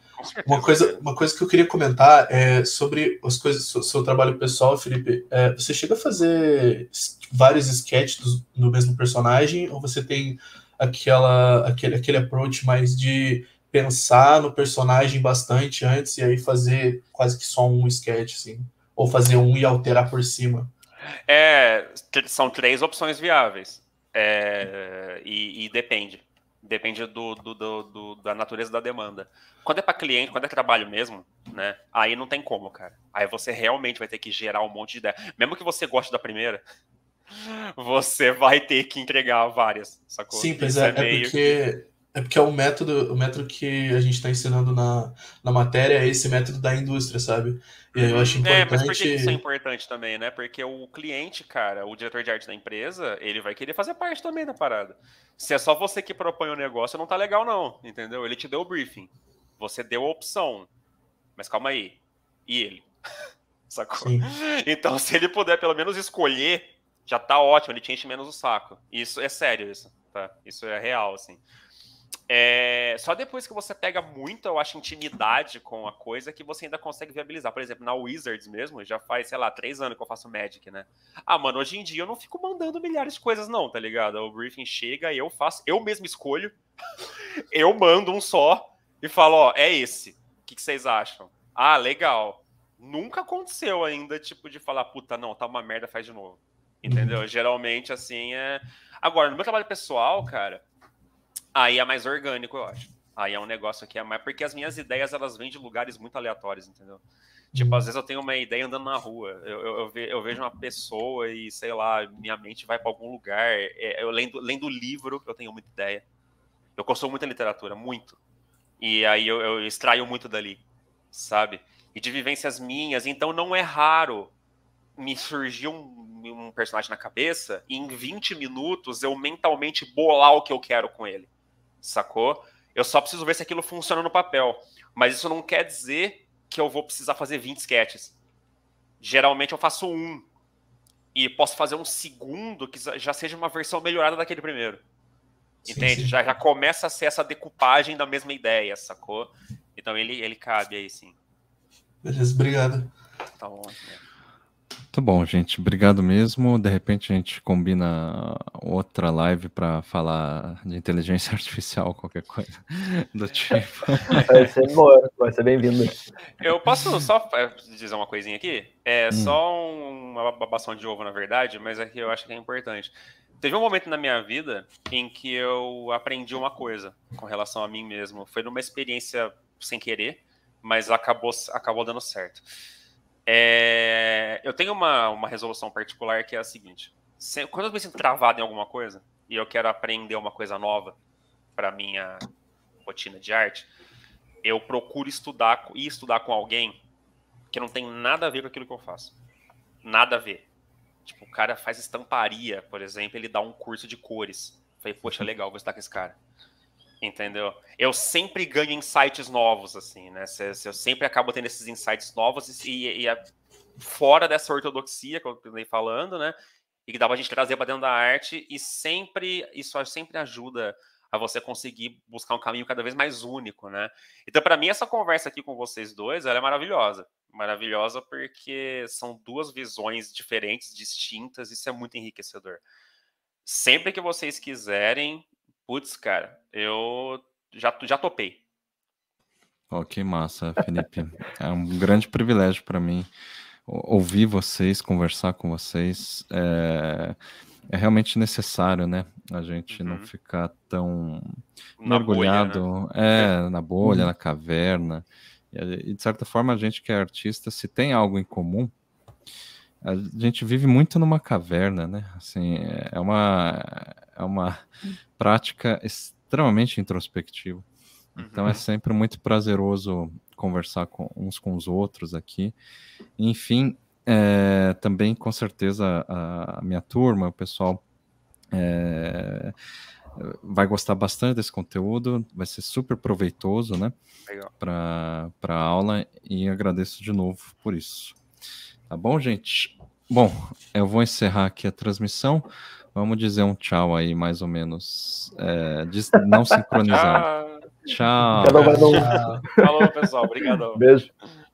uma, coisa, uma coisa que eu queria comentar é sobre as coisas, seu, trabalho pessoal, Felipe. É, você chega a fazer vários sketches do, mesmo personagem ou você tem aquela, aquele, aquele approach mais de pensar no personagem bastante antes e aí fazer quase que só um sketch, assim? Ou fazer um e alterar por cima? É, são três opções viáveis. É, e, e depende. Depende do, do, do, do, da natureza da demanda. Quando é para cliente, quando é trabalho mesmo, né? Aí não tem como, cara. Aí você realmente vai ter que gerar um monte de ideia. Mesmo que você goste da primeira, você vai ter que entregar várias, sacou? pois é, é, é, meio... é porque é porque é o método, o método que a gente está ensinando na, na matéria é esse método da indústria, sabe? E aí eu acho importante. Uhum. É, mas por isso é importante também, né? Porque o cliente, cara, o diretor de arte da empresa, ele vai querer fazer parte também da parada. Se é só você que propõe o negócio, não tá legal, não, entendeu? Ele te deu o briefing. Você deu a opção. Mas calma aí. E ele? Sacou? Sim. Então, se ele puder pelo menos escolher, já tá ótimo, ele te enche menos o saco. Isso é sério, isso, tá? Isso é real, assim. É, só depois que você pega muito, eu acho, intimidade com a coisa que você ainda consegue viabilizar. Por exemplo, na Wizards mesmo, já faz, sei lá, três anos que eu faço Magic, né? Ah, mano, hoje em dia eu não fico mandando milhares de coisas, não, tá ligado? O briefing chega e eu faço, eu mesmo escolho, eu mando um só e falo, ó, é esse. O que, que vocês acham? Ah, legal. Nunca aconteceu ainda, tipo, de falar, puta, não, tá uma merda, faz de novo. Entendeu? Uhum. Geralmente, assim, é. Agora, no meu trabalho pessoal, cara Aí é mais orgânico, eu acho. Aí é um negócio que é mais. Porque as minhas ideias, elas vêm de lugares muito aleatórios, entendeu? Tipo, uhum. às vezes eu tenho uma ideia andando na rua. Eu, eu, eu, vejo uma pessoa e, sei lá, minha mente vai para algum lugar. É, eu lendo, lendo livro, eu tenho muita ideia. Eu consumo muita literatura, muito. E aí eu, eu extraio muito dali, sabe? E de vivências minhas. Então não é raro me surgir um, um personagem na cabeça e em 20 minutos eu mentalmente bolar o que eu quero com ele sacou? Eu só preciso ver se aquilo funciona no papel. Mas isso não quer dizer que eu vou precisar fazer 20 sketches. Geralmente eu faço um. E posso fazer um segundo que já seja uma versão melhorada daquele primeiro. Sim, Entende? Sim. Já, já começa a ser essa decupagem da mesma ideia, sacou? Então ele, ele cabe aí, sim. Beleza, obrigado. Tá bom. Né? Muito tá bom, gente. Obrigado mesmo. De repente a gente combina outra live para falar de inteligência artificial, qualquer coisa do é. tipo. Vai ser boa, vai ser bem-vindo. Eu posso só é, dizer uma coisinha aqui? É hum. só uma babação de ovo, na verdade, mas aqui é eu acho que é importante. Teve um momento na minha vida em que eu aprendi uma coisa com relação a mim mesmo. Foi numa experiência sem querer, mas acabou, acabou dando certo. É, eu tenho uma, uma resolução particular que é a seguinte: se, quando eu me sinto travado em alguma coisa e eu quero aprender uma coisa nova para minha rotina de arte, eu procuro estudar e estudar com alguém que não tem nada a ver com aquilo que eu faço. Nada a ver. Tipo, o cara faz estamparia, por exemplo, ele dá um curso de cores. falei, poxa, legal, vou estudar com esse cara. Entendeu? Eu sempre ganho insights novos, assim, né? Eu sempre acabo tendo esses insights novos e, e fora dessa ortodoxia que eu andei falando, né? E que dá pra gente trazer para dentro da arte e sempre, isso sempre ajuda a você conseguir buscar um caminho cada vez mais único, né? Então, para mim, essa conversa aqui com vocês dois, ela é maravilhosa. Maravilhosa porque são duas visões diferentes, distintas, isso é muito enriquecedor. Sempre que vocês quiserem, Putz, cara, eu já, já topei. Oh, que massa, Felipe. é um grande privilégio para mim ouvir vocês, conversar com vocês. É, é realmente necessário, né? A gente uhum. não ficar tão na mergulhado bolha, né? É, é, na bolha, uhum. na caverna. E, de certa forma, a gente que é artista, se tem algo em comum, a gente vive muito numa caverna, né? Assim, é uma, é uma prática extremamente introspectiva. Então é uhum. é sempre muito prazeroso conversar com, uns com os outros aqui. Enfim, é, também com certeza a, a, minha turma, o pessoal é, vai gostar bastante desse conteúdo, vai ser super proveitoso, né? Para a aula e agradeço de novo por isso. Tá bom, gente? Bom, eu vou encerrar aqui a transmissão. Vamos dizer um tchau aí, mais ou menos. É, não sincronizado. tchau. Tchau. Falou, pessoal. Obrigado. Beijo.